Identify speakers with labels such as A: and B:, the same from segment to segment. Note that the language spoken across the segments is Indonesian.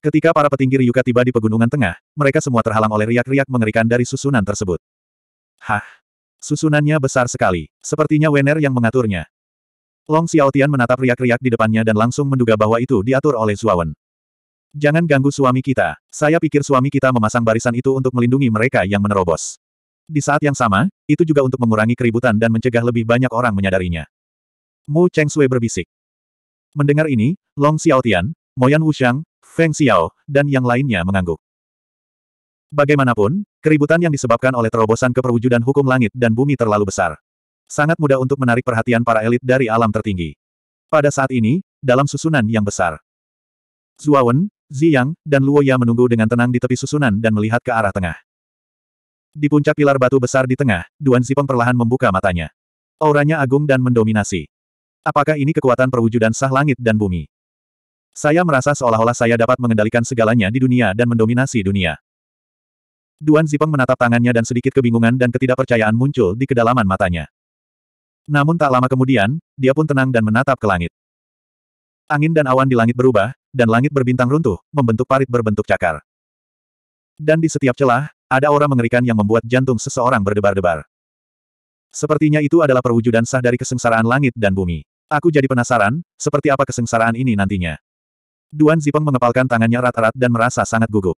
A: Ketika para petinggi Ryuka tiba di pegunungan tengah, mereka semua terhalang oleh riak-riak mengerikan dari susunan tersebut. Hah! Susunannya besar sekali, sepertinya Wener yang mengaturnya. Long Xiaotian menatap riak-riak di depannya dan langsung menduga bahwa itu diatur oleh Zuawan. Jangan ganggu suami kita. Saya pikir suami kita memasang barisan itu untuk melindungi mereka yang menerobos. Di saat yang sama, itu juga untuk mengurangi keributan dan mencegah lebih banyak orang menyadarinya. Mu Cheng Sui berbisik. Mendengar ini, Long Xiaotian, Moyan Wuxiang, Feng Xiao, dan yang lainnya mengangguk. Bagaimanapun, keributan yang disebabkan oleh terobosan keperwujudan hukum langit dan bumi terlalu besar. Sangat mudah untuk menarik perhatian para elit dari alam tertinggi. Pada saat ini, dalam susunan yang besar. Zuawan, Ziyang, dan Luoya menunggu dengan tenang di tepi susunan dan melihat ke arah tengah. Di puncak pilar batu besar di tengah, Duan Zipeng perlahan membuka matanya. Auranya agung dan mendominasi. Apakah ini kekuatan perwujudan sah langit dan bumi? Saya merasa seolah-olah saya dapat mengendalikan segalanya di dunia dan mendominasi dunia. Duan Zipeng menatap tangannya dan sedikit kebingungan dan ketidakpercayaan muncul di kedalaman matanya. Namun tak lama kemudian, dia pun tenang dan menatap ke langit. Angin dan awan di langit berubah, dan langit berbintang runtuh, membentuk parit berbentuk cakar. Dan di setiap celah, ada aura mengerikan yang membuat jantung seseorang berdebar-debar. Sepertinya itu adalah perwujudan sah dari kesengsaraan langit dan bumi. Aku jadi penasaran, seperti apa kesengsaraan ini nantinya. Duan Zipeng mengepalkan tangannya rata-rat dan merasa sangat gugup.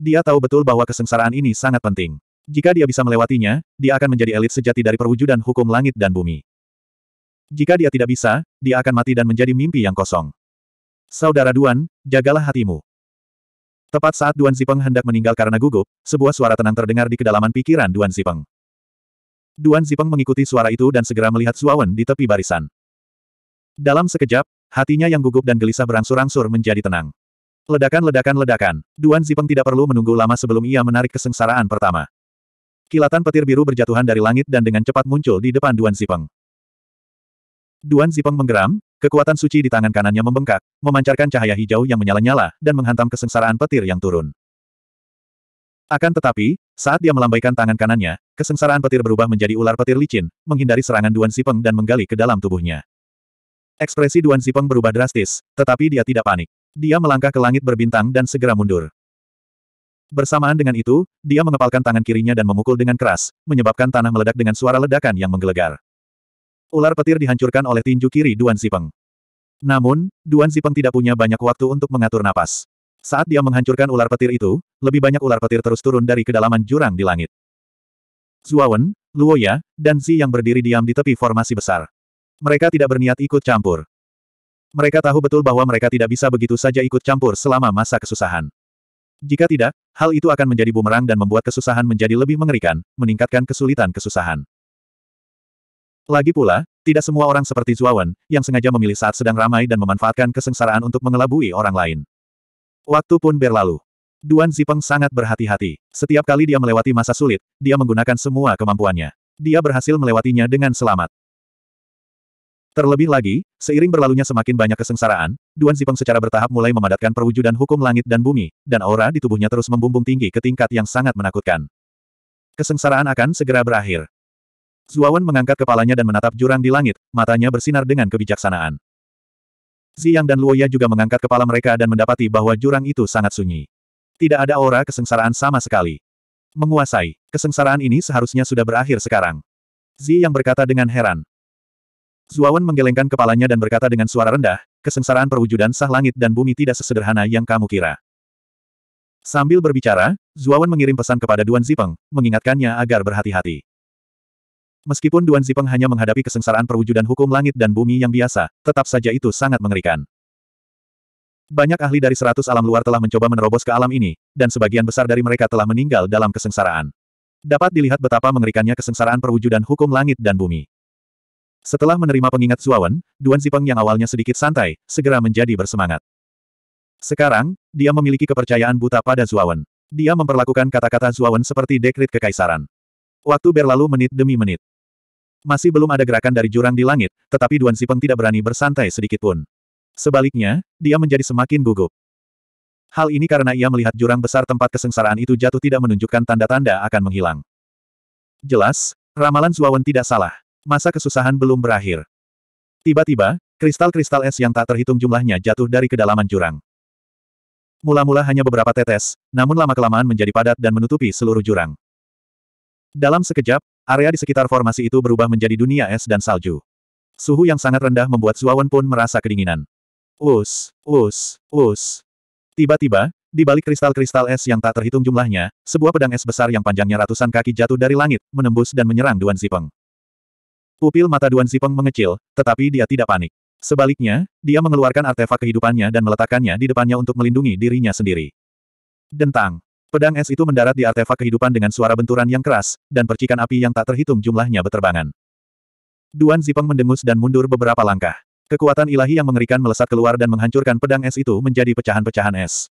A: Dia tahu betul bahwa kesengsaraan ini sangat penting. Jika dia bisa melewatinya, dia akan menjadi elit sejati dari perwujudan hukum langit dan bumi. Jika dia tidak bisa, dia akan mati dan menjadi mimpi yang kosong. Saudara Duan, jagalah hatimu. Tepat saat Duan Zipeng hendak meninggal karena gugup, sebuah suara tenang terdengar di kedalaman pikiran Duan Zipeng. Duan Zipeng mengikuti suara itu dan segera melihat Suawen di tepi barisan. Dalam sekejap, Hatinya yang gugup dan gelisah berangsur-angsur menjadi tenang. Ledakan ledakan ledakan, Duan Zipeng tidak perlu menunggu lama sebelum ia menarik kesengsaraan pertama. Kilatan petir biru berjatuhan dari langit dan dengan cepat muncul di depan Duan Zipeng. Duan Zipeng menggeram, kekuatan suci di tangan kanannya membengkak, memancarkan cahaya hijau yang menyala-nyala dan menghantam kesengsaraan petir yang turun. Akan tetapi, saat dia melambaikan tangan kanannya, kesengsaraan petir berubah menjadi ular petir licin, menghindari serangan Duan Zipeng dan menggali ke dalam tubuhnya. Ekspresi Duan Zipeng berubah drastis, tetapi dia tidak panik. Dia melangkah ke langit berbintang dan segera mundur. Bersamaan dengan itu, dia mengepalkan tangan kirinya dan memukul dengan keras, menyebabkan tanah meledak dengan suara ledakan yang menggelegar. Ular petir dihancurkan oleh tinju kiri Duan Zipeng. Namun, Duan Zipeng tidak punya banyak waktu untuk mengatur napas. Saat dia menghancurkan ular petir itu, lebih banyak ular petir terus turun dari kedalaman jurang di langit. Zuawan, Luoya, dan Zi yang berdiri diam di tepi formasi besar. Mereka tidak berniat ikut campur. Mereka tahu betul bahwa mereka tidak bisa begitu saja ikut campur selama masa kesusahan. Jika tidak, hal itu akan menjadi bumerang dan membuat kesusahan menjadi lebih mengerikan, meningkatkan kesulitan kesusahan. Lagi pula, tidak semua orang seperti Zuawan, yang sengaja memilih saat sedang ramai dan memanfaatkan kesengsaraan untuk mengelabui orang lain. Waktu pun berlalu. Duan Zipeng sangat berhati-hati. Setiap kali dia melewati masa sulit, dia menggunakan semua kemampuannya. Dia berhasil melewatinya dengan selamat. Terlebih lagi, seiring berlalunya semakin banyak kesengsaraan, Duan Zipeng secara bertahap mulai memadatkan perwujudan hukum langit dan bumi, dan aura di tubuhnya terus membumbung tinggi ke tingkat yang sangat menakutkan. Kesengsaraan akan segera berakhir. Zuawan mengangkat kepalanya dan menatap jurang di langit, matanya bersinar dengan kebijaksanaan. Ziyang dan Luoya juga mengangkat kepala mereka dan mendapati bahwa jurang itu sangat sunyi. Tidak ada aura kesengsaraan sama sekali. Menguasai, kesengsaraan ini seharusnya sudah berakhir sekarang. Ziyang berkata dengan heran, Zuawan menggelengkan kepalanya dan berkata dengan suara rendah, kesengsaraan perwujudan sah langit dan bumi tidak sesederhana yang kamu kira. Sambil berbicara, Zuawan mengirim pesan kepada Duan Zipeng, mengingatkannya agar berhati-hati. Meskipun Duan Zipeng hanya menghadapi kesengsaraan perwujudan hukum langit dan bumi yang biasa, tetap saja itu sangat mengerikan. Banyak ahli dari seratus alam luar telah mencoba menerobos ke alam ini, dan sebagian besar dari mereka telah meninggal dalam kesengsaraan. Dapat dilihat betapa mengerikannya kesengsaraan perwujudan hukum langit dan bumi. Setelah menerima pengingat Zuawan, Duan Zipeng yang awalnya sedikit santai, segera menjadi bersemangat. Sekarang, dia memiliki kepercayaan buta pada Zuawan. Dia memperlakukan kata-kata Zuawan seperti dekrit kekaisaran. Waktu berlalu menit demi menit. Masih belum ada gerakan dari jurang di langit, tetapi Duan Zipeng tidak berani bersantai sedikit pun. Sebaliknya, dia menjadi semakin gugup. Hal ini karena ia melihat jurang besar tempat kesengsaraan itu jatuh tidak menunjukkan tanda-tanda akan menghilang. Jelas, ramalan Zuawan tidak salah masa kesusahan belum berakhir. Tiba-tiba, kristal-kristal es yang tak terhitung jumlahnya jatuh dari kedalaman jurang. Mula-mula hanya beberapa tetes, namun lama-kelamaan menjadi padat dan menutupi seluruh jurang. Dalam sekejap, area di sekitar formasi itu berubah menjadi dunia es dan salju. Suhu yang sangat rendah membuat Zuawan pun merasa kedinginan. Us, us, us. Tiba-tiba, di balik kristal-kristal es yang tak terhitung jumlahnya, sebuah pedang es besar yang panjangnya ratusan kaki jatuh dari langit, menembus dan menyerang Duan Zipeng. Pupil mata Duan Zipeng mengecil, tetapi dia tidak panik. Sebaliknya, dia mengeluarkan artefak kehidupannya dan meletakkannya di depannya untuk melindungi dirinya sendiri. Dentang. Pedang es itu mendarat di artefak kehidupan dengan suara benturan yang keras, dan percikan api yang tak terhitung jumlahnya beterbangan. Duan Zipeng mendengus dan mundur beberapa langkah. Kekuatan ilahi yang mengerikan melesat keluar dan menghancurkan pedang es itu menjadi pecahan-pecahan es.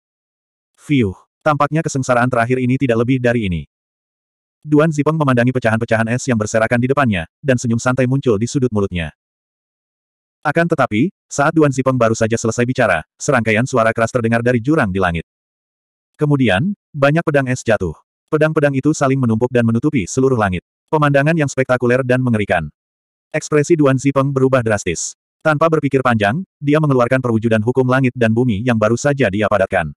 A: Fiuh! Tampaknya kesengsaraan terakhir ini tidak lebih dari ini. Duan Zipeng memandangi pecahan-pecahan es yang berserakan di depannya, dan senyum santai muncul di sudut mulutnya. Akan tetapi, saat Duan Zipeng baru saja selesai bicara, serangkaian suara keras terdengar dari jurang di langit. Kemudian, banyak pedang es jatuh. Pedang-pedang itu saling menumpuk dan menutupi seluruh langit. Pemandangan yang spektakuler dan mengerikan. Ekspresi Duan Zipeng berubah drastis. Tanpa berpikir panjang, dia mengeluarkan perwujudan hukum langit dan bumi yang baru saja dia padatkan.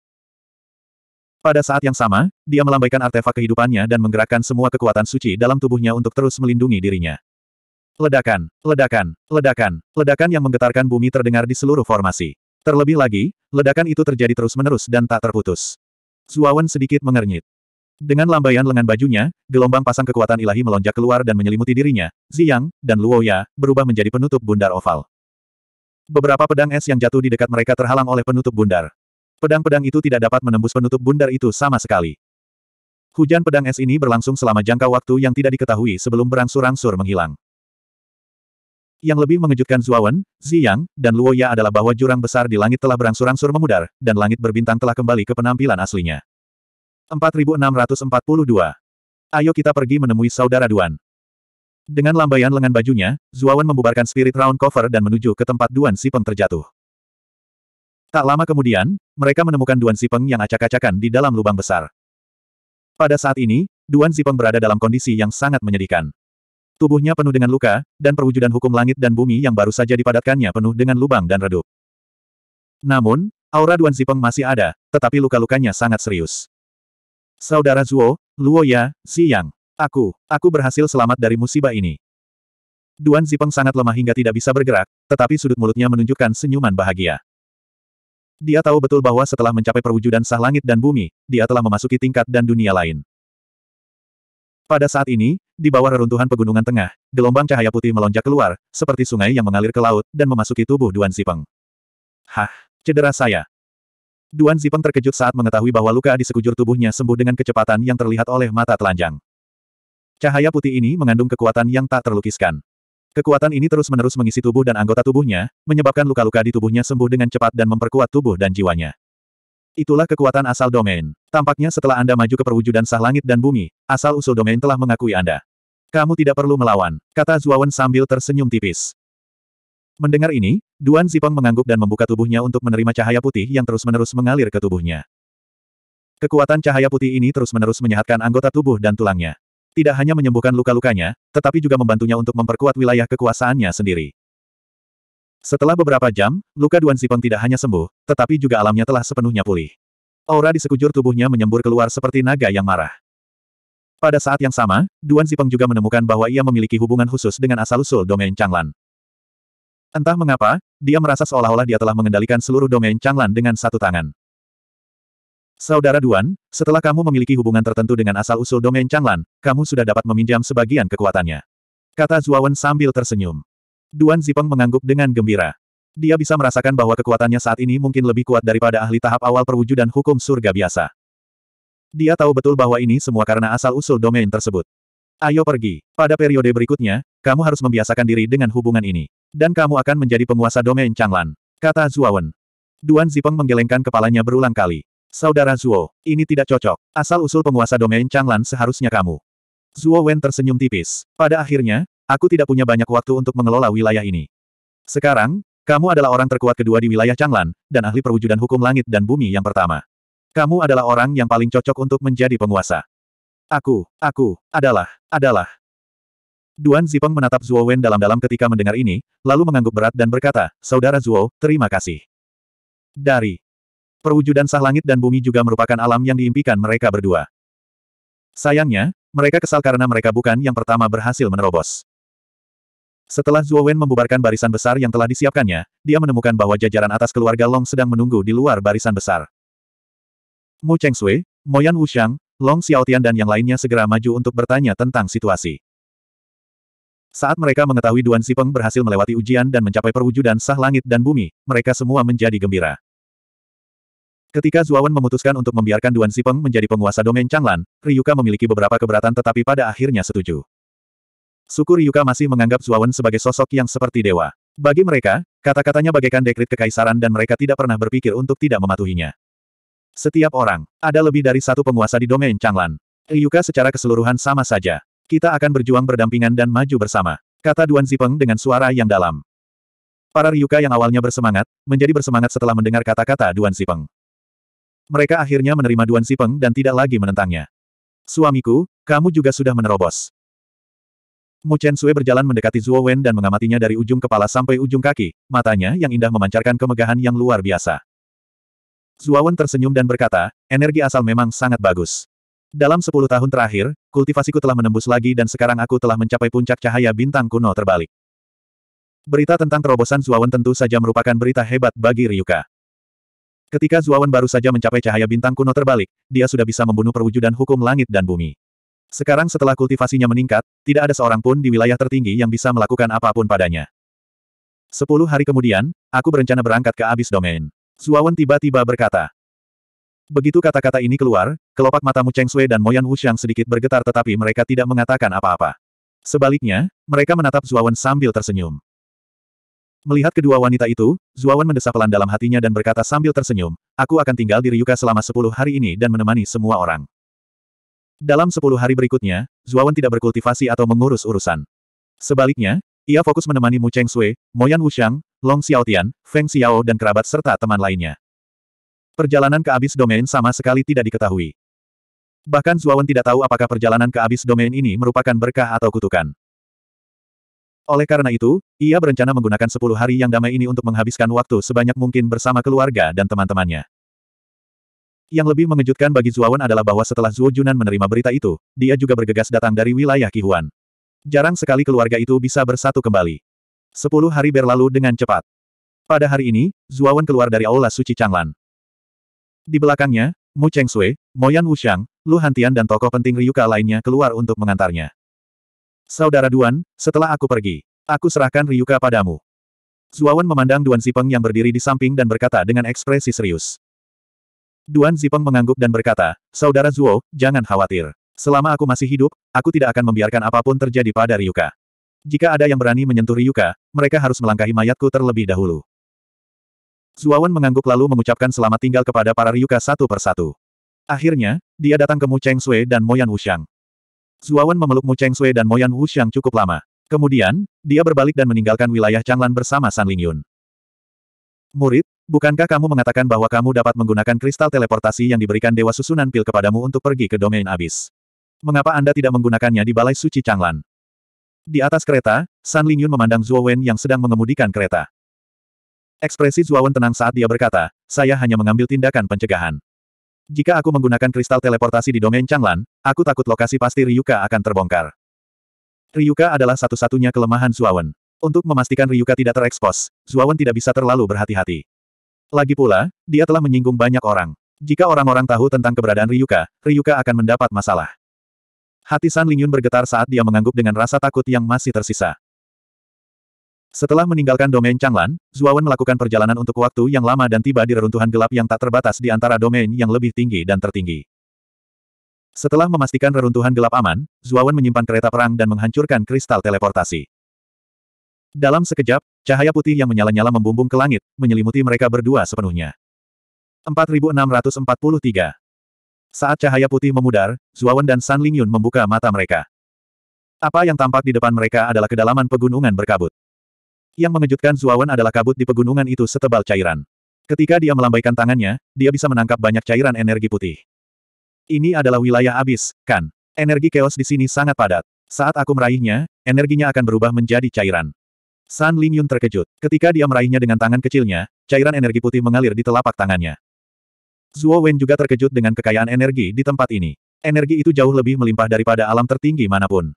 A: Pada saat yang sama, dia melambaikan artefak kehidupannya dan menggerakkan semua kekuatan suci dalam tubuhnya untuk terus melindungi dirinya. Ledakan, ledakan, ledakan, ledakan yang menggetarkan bumi terdengar di seluruh formasi. Terlebih lagi, ledakan itu terjadi terus-menerus dan tak terputus. Zuawan sedikit mengernyit. Dengan lambaian lengan bajunya, gelombang pasang kekuatan ilahi melonjak keluar dan menyelimuti dirinya, Ziyang, dan Luoya, berubah menjadi penutup bundar oval. Beberapa pedang es yang jatuh di dekat mereka terhalang oleh penutup bundar pedang-pedang itu tidak dapat menembus penutup bundar itu sama sekali. Hujan pedang es ini berlangsung selama jangka waktu yang tidak diketahui sebelum berangsur-angsur menghilang. Yang lebih mengejutkan Zuawan, Ziyang, dan Luoya adalah bahwa jurang besar di langit telah berangsur-angsur memudar, dan langit berbintang telah kembali ke penampilan aslinya. 4642. Ayo kita pergi menemui saudara Duan. Dengan lambaian lengan bajunya, Zuawan membubarkan spirit round cover dan menuju ke tempat Duan Sipeng terjatuh. Tak lama kemudian, mereka menemukan Duan Sipeng yang acak-acakan di dalam lubang besar. Pada saat ini, Duan Sipeng berada dalam kondisi yang sangat menyedihkan. Tubuhnya penuh dengan luka, dan perwujudan hukum langit dan bumi yang baru saja dipadatkannya penuh dengan lubang dan redup. Namun, aura Duan Sipeng masih ada, tetapi luka-lukanya sangat serius. Saudara Zuo, Luoya, Yang, Aku, aku berhasil selamat dari musibah ini. Duan Zipeng sangat lemah hingga tidak bisa bergerak, tetapi sudut mulutnya menunjukkan senyuman bahagia. Dia tahu betul bahwa setelah mencapai perwujudan sah langit dan bumi, dia telah memasuki tingkat dan dunia lain. Pada saat ini, di bawah reruntuhan pegunungan tengah, gelombang cahaya putih melonjak keluar, seperti sungai yang mengalir ke laut, dan memasuki tubuh Duan Zipeng. Hah, cedera saya. Duan Zipeng terkejut saat mengetahui bahwa luka di sekujur tubuhnya sembuh dengan kecepatan yang terlihat oleh mata telanjang. Cahaya putih ini mengandung kekuatan yang tak terlukiskan. Kekuatan ini terus-menerus mengisi tubuh dan anggota tubuhnya, menyebabkan luka-luka di tubuhnya sembuh dengan cepat dan memperkuat tubuh dan jiwanya. Itulah kekuatan asal domain. Tampaknya setelah Anda maju ke perwujudan sah langit dan bumi, asal-usul domain telah mengakui Anda. Kamu tidak perlu melawan, kata Zuawan sambil tersenyum tipis. Mendengar ini, Duan Zipeng mengangguk dan membuka tubuhnya untuk menerima cahaya putih yang terus-menerus mengalir ke tubuhnya. Kekuatan cahaya putih ini terus-menerus menyehatkan anggota tubuh dan tulangnya. Tidak hanya menyembuhkan luka-lukanya, tetapi juga membantunya untuk memperkuat wilayah kekuasaannya sendiri. Setelah beberapa jam, luka Duan Zipeng tidak hanya sembuh, tetapi juga alamnya telah sepenuhnya pulih. Aura di sekujur tubuhnya menyembur keluar seperti naga yang marah. Pada saat yang sama, Duan Zipeng juga menemukan bahwa ia memiliki hubungan khusus dengan asal-usul domain Changlan. Entah mengapa, dia merasa seolah-olah dia telah mengendalikan seluruh domain Changlan dengan satu tangan. Saudara Duan, setelah kamu memiliki hubungan tertentu dengan asal-usul domain Changlan, kamu sudah dapat meminjam sebagian kekuatannya. Kata Zuawan sambil tersenyum. Duan Zipeng mengangguk dengan gembira. Dia bisa merasakan bahwa kekuatannya saat ini mungkin lebih kuat daripada ahli tahap awal perwujudan hukum surga biasa. Dia tahu betul bahwa ini semua karena asal-usul domain tersebut. Ayo pergi. Pada periode berikutnya, kamu harus membiasakan diri dengan hubungan ini. Dan kamu akan menjadi penguasa domain Changlan. Kata Zuawan. Duan Zipeng menggelengkan kepalanya berulang kali. Saudara Zuo, ini tidak cocok. Asal-usul penguasa domain Changlan seharusnya kamu. Zuo Wen tersenyum tipis. Pada akhirnya, aku tidak punya banyak waktu untuk mengelola wilayah ini. Sekarang, kamu adalah orang terkuat kedua di wilayah Changlan, dan ahli perwujudan hukum langit dan bumi yang pertama. Kamu adalah orang yang paling cocok untuk menjadi penguasa. Aku, aku, adalah, adalah. Duan Zipeng menatap Zuo Wen dalam-dalam ketika mendengar ini, lalu mengangguk berat dan berkata, Saudara Zuo, terima kasih. Dari Perwujudan sah langit dan bumi juga merupakan alam yang diimpikan mereka berdua. Sayangnya, mereka kesal karena mereka bukan yang pertama berhasil menerobos. Setelah Zhuo Wen membubarkan barisan besar yang telah disiapkannya, dia menemukan bahwa jajaran atas keluarga Long sedang menunggu di luar barisan besar. Mu Cheng Sui, Moyan Wuxiang, Long Xiaotian dan yang lainnya segera maju untuk bertanya tentang situasi. Saat mereka mengetahui Duan Sipeng berhasil melewati ujian dan mencapai perwujudan sah langit dan bumi, mereka semua menjadi gembira. Ketika Zuawan memutuskan untuk membiarkan Duan Zipeng menjadi penguasa domain Changlan, Ryuka memiliki beberapa keberatan tetapi pada akhirnya setuju. Suku Ryuka masih menganggap Zuawan sebagai sosok yang seperti dewa. Bagi mereka, kata-katanya bagaikan dekrit kekaisaran dan mereka tidak pernah berpikir untuk tidak mematuhinya. Setiap orang, ada lebih dari satu penguasa di domain Changlan. Ryuka secara keseluruhan sama saja. Kita akan berjuang berdampingan dan maju bersama, kata Duan Zipeng dengan suara yang dalam. Para Ryuka yang awalnya bersemangat, menjadi bersemangat setelah mendengar kata-kata Duan Zipeng. Mereka akhirnya menerima Duan Sipeng dan tidak lagi menentangnya. Suamiku, kamu juga sudah menerobos. Mu Chen Sui berjalan mendekati Zhuo Wen dan mengamatinya dari ujung kepala sampai ujung kaki, matanya yang indah memancarkan kemegahan yang luar biasa. Zhuo Wen tersenyum dan berkata, energi asal memang sangat bagus. Dalam sepuluh tahun terakhir, kultivasiku telah menembus lagi dan sekarang aku telah mencapai puncak cahaya bintang kuno terbalik. Berita tentang terobosan Zhuo Wen tentu saja merupakan berita hebat bagi Ryuka. Ketika Zuawan baru saja mencapai cahaya bintang kuno terbalik, dia sudah bisa membunuh perwujudan hukum langit dan bumi. Sekarang setelah kultivasinya meningkat, tidak ada seorang pun di wilayah tertinggi yang bisa melakukan apapun padanya. Sepuluh hari kemudian, aku berencana berangkat ke Abis Domain. Zuawan tiba-tiba berkata. Begitu kata-kata ini keluar, kelopak matamu Cheng Sui dan Moyan Wuxiang sedikit bergetar tetapi mereka tidak mengatakan apa-apa. Sebaliknya, mereka menatap Zuawan sambil tersenyum. Melihat kedua wanita itu, Zuawan mendesah pelan dalam hatinya dan berkata sambil tersenyum, aku akan tinggal di Ryuka selama sepuluh hari ini dan menemani semua orang. Dalam sepuluh hari berikutnya, Zuawan tidak berkultivasi atau mengurus urusan. Sebaliknya, ia fokus menemani Mu Cheng Sui, Moyan Wushang, Long Xiaotian, Feng Xiao dan kerabat serta teman lainnya. Perjalanan ke abis domain sama sekali tidak diketahui. Bahkan Zuawan tidak tahu apakah perjalanan ke abis domain ini merupakan berkah atau kutukan. Oleh karena itu, ia berencana menggunakan sepuluh hari yang damai ini untuk menghabiskan waktu sebanyak mungkin bersama keluarga dan teman-temannya. Yang lebih mengejutkan bagi Zuawan adalah bahwa setelah Zuo Junan menerima berita itu, dia juga bergegas datang dari wilayah Kihuan. Jarang sekali keluarga itu bisa bersatu kembali. Sepuluh hari berlalu dengan cepat. Pada hari ini, Zuawan keluar dari Aula Suci Changlan. Di belakangnya, Mu Cheng Sui, Moyan Wuxiang, Lu Hantian dan tokoh penting Ryuka lainnya keluar untuk mengantarnya. Saudara Duan, setelah aku pergi, aku serahkan Ryuka padamu. Zuawan memandang Duan Zipeng yang berdiri di samping dan berkata dengan ekspresi serius. Duan Zipeng mengangguk dan berkata, Saudara Zuo, jangan khawatir. Selama aku masih hidup, aku tidak akan membiarkan apapun terjadi pada Ryuka. Jika ada yang berani menyentuh Ryuka, mereka harus melangkahi mayatku terlebih dahulu. Zuawan mengangguk lalu mengucapkan selamat tinggal kepada para Ryuka satu persatu. Akhirnya, dia datang ke Mu Cheng Sui dan Moyan Wuxiang. Zuawan memeluk Mu Cheng Sui dan Moyan Wu Xiang cukup lama. Kemudian, dia berbalik dan meninggalkan wilayah Changlan bersama San Lingyun. Murid, bukankah kamu mengatakan bahwa kamu dapat menggunakan kristal teleportasi yang diberikan Dewa Susunan Pil kepadamu untuk pergi ke domain abis? Mengapa Anda tidak menggunakannya di Balai Suci Changlan? Di atas kereta, San Lingyun memandang Zhuo yang sedang mengemudikan kereta. Ekspresi Zhuo tenang saat dia berkata, saya hanya mengambil tindakan pencegahan. Jika aku menggunakan kristal teleportasi di domain Changlan, aku takut lokasi pasti Ryuka akan terbongkar. Ryuka adalah satu-satunya kelemahan Zuawan. Untuk memastikan Ryuka tidak terekspos, Zuawan tidak bisa terlalu berhati-hati. Lagi pula, dia telah menyinggung banyak orang. Jika orang-orang tahu tentang keberadaan Ryuka, Ryuka akan mendapat masalah. Hati San Lingyun bergetar saat dia mengangguk dengan rasa takut yang masih tersisa. Setelah meninggalkan domain Changlan, Zuawan melakukan perjalanan untuk waktu yang lama dan tiba di reruntuhan gelap yang tak terbatas di antara domain yang lebih tinggi dan tertinggi. Setelah memastikan reruntuhan gelap aman, Zuawan menyimpan kereta perang dan menghancurkan kristal teleportasi. Dalam sekejap, cahaya putih yang menyala-nyala membumbung ke langit, menyelimuti mereka berdua sepenuhnya. 4643 Saat cahaya putih memudar, Zuawan dan San Lingyun membuka mata mereka. Apa yang tampak di depan mereka adalah kedalaman pegunungan berkabut. Yang mengejutkan Zuawan adalah kabut di pegunungan itu setebal cairan. Ketika dia melambaikan tangannya, dia bisa menangkap banyak cairan energi putih. Ini adalah wilayah abis, kan? Energi keos di sini sangat padat. Saat aku meraihnya, energinya akan berubah menjadi cairan. San Lingyun terkejut. Ketika dia meraihnya dengan tangan kecilnya, cairan energi putih mengalir di telapak tangannya. Zuo Wen juga terkejut dengan kekayaan energi di tempat ini. Energi itu jauh lebih melimpah daripada alam tertinggi manapun.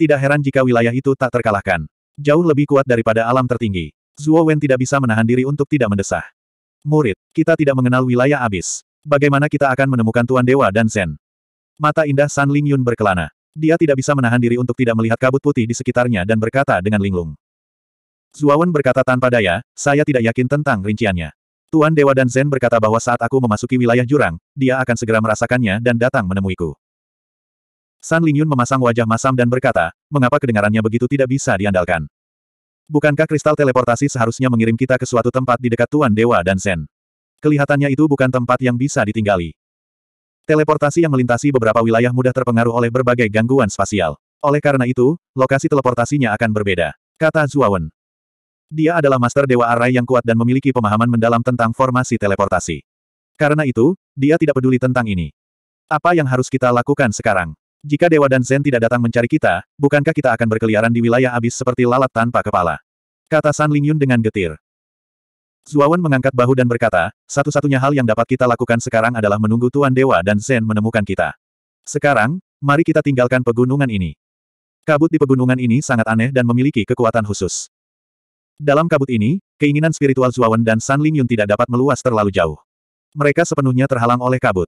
A: Tidak heran jika wilayah itu tak terkalahkan. Jauh lebih kuat daripada alam tertinggi. Zuo Wen tidak bisa menahan diri untuk tidak mendesah. Murid, kita tidak mengenal wilayah abis. Bagaimana kita akan menemukan Tuan Dewa dan Zen? Mata indah San Ling Yun berkelana. Dia tidak bisa menahan diri untuk tidak melihat kabut putih di sekitarnya dan berkata dengan linglung. Zuawan berkata tanpa daya, saya tidak yakin tentang rinciannya. Tuan Dewa dan Zen berkata bahwa saat aku memasuki wilayah jurang, dia akan segera merasakannya dan datang menemuiku. San Lingyun memasang wajah masam dan berkata, mengapa kedengarannya begitu tidak bisa diandalkan? Bukankah kristal teleportasi seharusnya mengirim kita ke suatu tempat di dekat Tuan Dewa dan Sen? Kelihatannya itu bukan tempat yang bisa ditinggali. Teleportasi yang melintasi beberapa wilayah mudah terpengaruh oleh berbagai gangguan spasial. Oleh karena itu, lokasi teleportasinya akan berbeda, kata Zuawan. Dia adalah master Dewa Arai yang kuat dan memiliki pemahaman mendalam tentang formasi teleportasi. Karena itu, dia tidak peduli tentang ini. Apa yang harus kita lakukan sekarang? Jika Dewa dan Zen tidak datang mencari kita, bukankah kita akan berkeliaran di wilayah abis seperti lalat tanpa kepala? Kata San Lingyun dengan getir. Zuawan mengangkat bahu dan berkata, satu-satunya hal yang dapat kita lakukan sekarang adalah menunggu Tuan Dewa dan Zen menemukan kita. Sekarang, mari kita tinggalkan pegunungan ini. Kabut di pegunungan ini sangat aneh dan memiliki kekuatan khusus. Dalam kabut ini, keinginan spiritual Zuawan dan San Lingyun tidak dapat meluas terlalu jauh. Mereka sepenuhnya terhalang oleh kabut.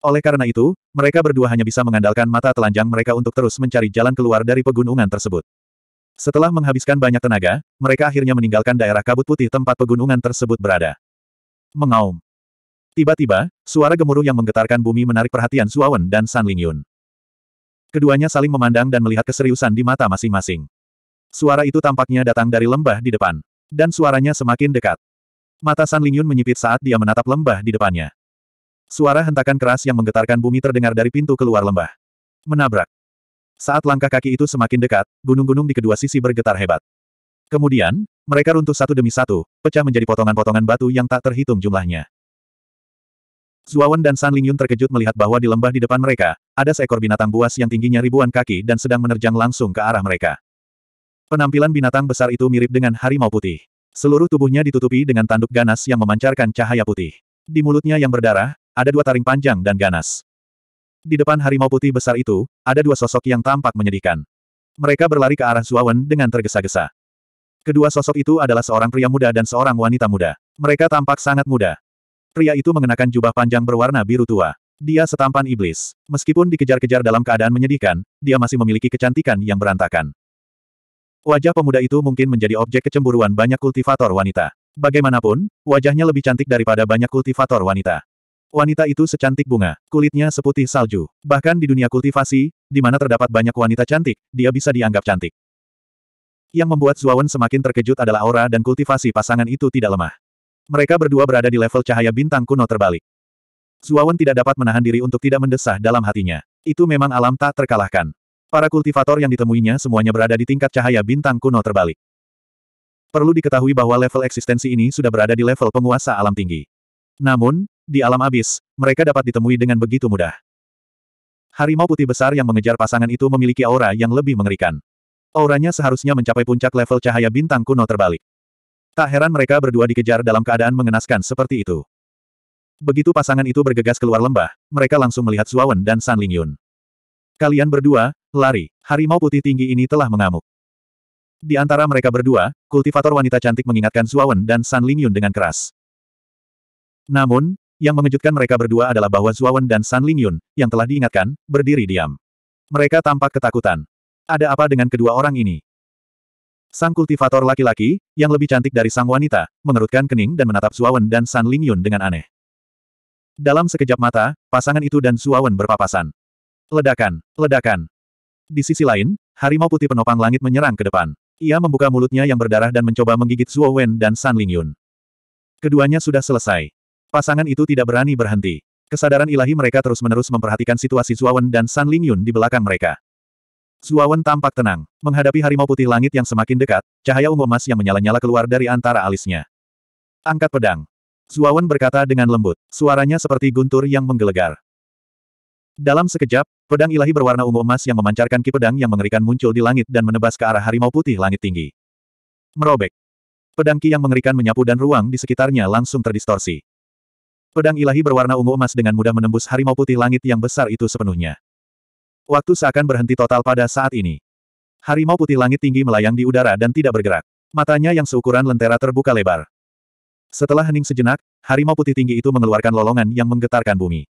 A: Oleh karena itu, mereka berdua hanya bisa mengandalkan mata telanjang mereka untuk terus mencari jalan keluar dari pegunungan tersebut. Setelah menghabiskan banyak tenaga, mereka akhirnya meninggalkan daerah kabut putih tempat pegunungan tersebut berada. Mengaum. Tiba-tiba, suara gemuruh yang menggetarkan bumi menarik perhatian Suawen dan San Lingyun. Keduanya saling memandang dan melihat keseriusan di mata masing-masing. Suara itu tampaknya datang dari lembah di depan. Dan suaranya semakin dekat. Mata San Lingyun menyipit saat dia menatap lembah di depannya. Suara hentakan keras yang menggetarkan bumi terdengar dari pintu keluar lembah. Menabrak. Saat langkah kaki itu semakin dekat, gunung-gunung di kedua sisi bergetar hebat. Kemudian, mereka runtuh satu demi satu, pecah menjadi potongan-potongan batu yang tak terhitung jumlahnya. Zuawan dan San Lingyun terkejut melihat bahwa di lembah di depan mereka, ada seekor binatang buas yang tingginya ribuan kaki dan sedang menerjang langsung ke arah mereka. Penampilan binatang besar itu mirip dengan harimau putih. Seluruh tubuhnya ditutupi dengan tanduk ganas yang memancarkan cahaya putih. Di mulutnya yang berdarah, ada dua taring panjang dan ganas. Di depan harimau putih besar itu, ada dua sosok yang tampak menyedihkan. Mereka berlari ke arah Zuawan dengan tergesa-gesa. Kedua sosok itu adalah seorang pria muda dan seorang wanita muda. Mereka tampak sangat muda. Pria itu mengenakan jubah panjang berwarna biru tua. Dia setampan iblis. Meskipun dikejar-kejar dalam keadaan menyedihkan, dia masih memiliki kecantikan yang berantakan. Wajah pemuda itu mungkin menjadi objek kecemburuan banyak kultivator wanita. Bagaimanapun, wajahnya lebih cantik daripada banyak kultivator wanita. Wanita itu secantik bunga, kulitnya seputih salju. Bahkan di dunia kultivasi, di mana terdapat banyak wanita cantik, dia bisa dianggap cantik. Yang membuat Zuawan semakin terkejut adalah aura dan kultivasi pasangan itu tidak lemah. Mereka berdua berada di level cahaya bintang kuno terbalik. Zuawan tidak dapat menahan diri untuk tidak mendesah dalam hatinya. Itu memang alam tak terkalahkan. Para kultivator yang ditemuinya semuanya berada di tingkat cahaya bintang kuno terbalik. Perlu diketahui bahwa level eksistensi ini sudah berada di level penguasa alam tinggi. Namun, di alam abis, mereka dapat ditemui dengan begitu mudah. Harimau putih besar yang mengejar pasangan itu memiliki aura yang lebih mengerikan. Auranya seharusnya mencapai puncak level cahaya bintang kuno terbalik. Tak heran mereka berdua dikejar dalam keadaan mengenaskan seperti itu. Begitu pasangan itu bergegas keluar lembah, mereka langsung melihat Zuawan dan San Lingyun. Kalian berdua, lari, harimau putih tinggi ini telah mengamuk. Di antara mereka berdua, kultivator wanita cantik mengingatkan Zuawan dan San Lingyun dengan keras. Namun, yang mengejutkan mereka berdua adalah bahwa Zuawan dan San Lingyun, yang telah diingatkan, berdiri diam. Mereka tampak ketakutan. Ada apa dengan kedua orang ini? Sang kultivator laki-laki, yang lebih cantik dari sang wanita, mengerutkan kening dan menatap Zuawan dan San Lingyun dengan aneh. Dalam sekejap mata, pasangan itu dan Zuawan berpapasan. Ledakan, ledakan. Di sisi lain, harimau putih penopang langit menyerang ke depan. Ia membuka mulutnya yang berdarah dan mencoba menggigit Zuo dan San Lingyun. Keduanya sudah selesai. Pasangan itu tidak berani berhenti. Kesadaran ilahi mereka terus-menerus memperhatikan situasi Zuawan dan San Lingyun di belakang mereka. Zuawan tampak tenang, menghadapi harimau putih langit yang semakin dekat, cahaya ungu emas yang menyala-nyala keluar dari antara alisnya. Angkat pedang. Zuawan berkata dengan lembut, suaranya seperti guntur yang menggelegar. Dalam sekejap, pedang ilahi berwarna ungu emas yang memancarkan ki pedang yang mengerikan muncul di langit dan menebas ke arah harimau putih langit tinggi. Merobek. Pedang ki yang mengerikan menyapu dan ruang di sekitarnya langsung terdistorsi. Pedang ilahi berwarna ungu emas dengan mudah menembus harimau putih langit yang besar itu sepenuhnya. Waktu seakan berhenti total pada saat ini. Harimau putih langit tinggi melayang di udara dan tidak bergerak. Matanya yang seukuran lentera terbuka lebar. Setelah hening sejenak, harimau putih tinggi itu mengeluarkan lolongan yang menggetarkan bumi.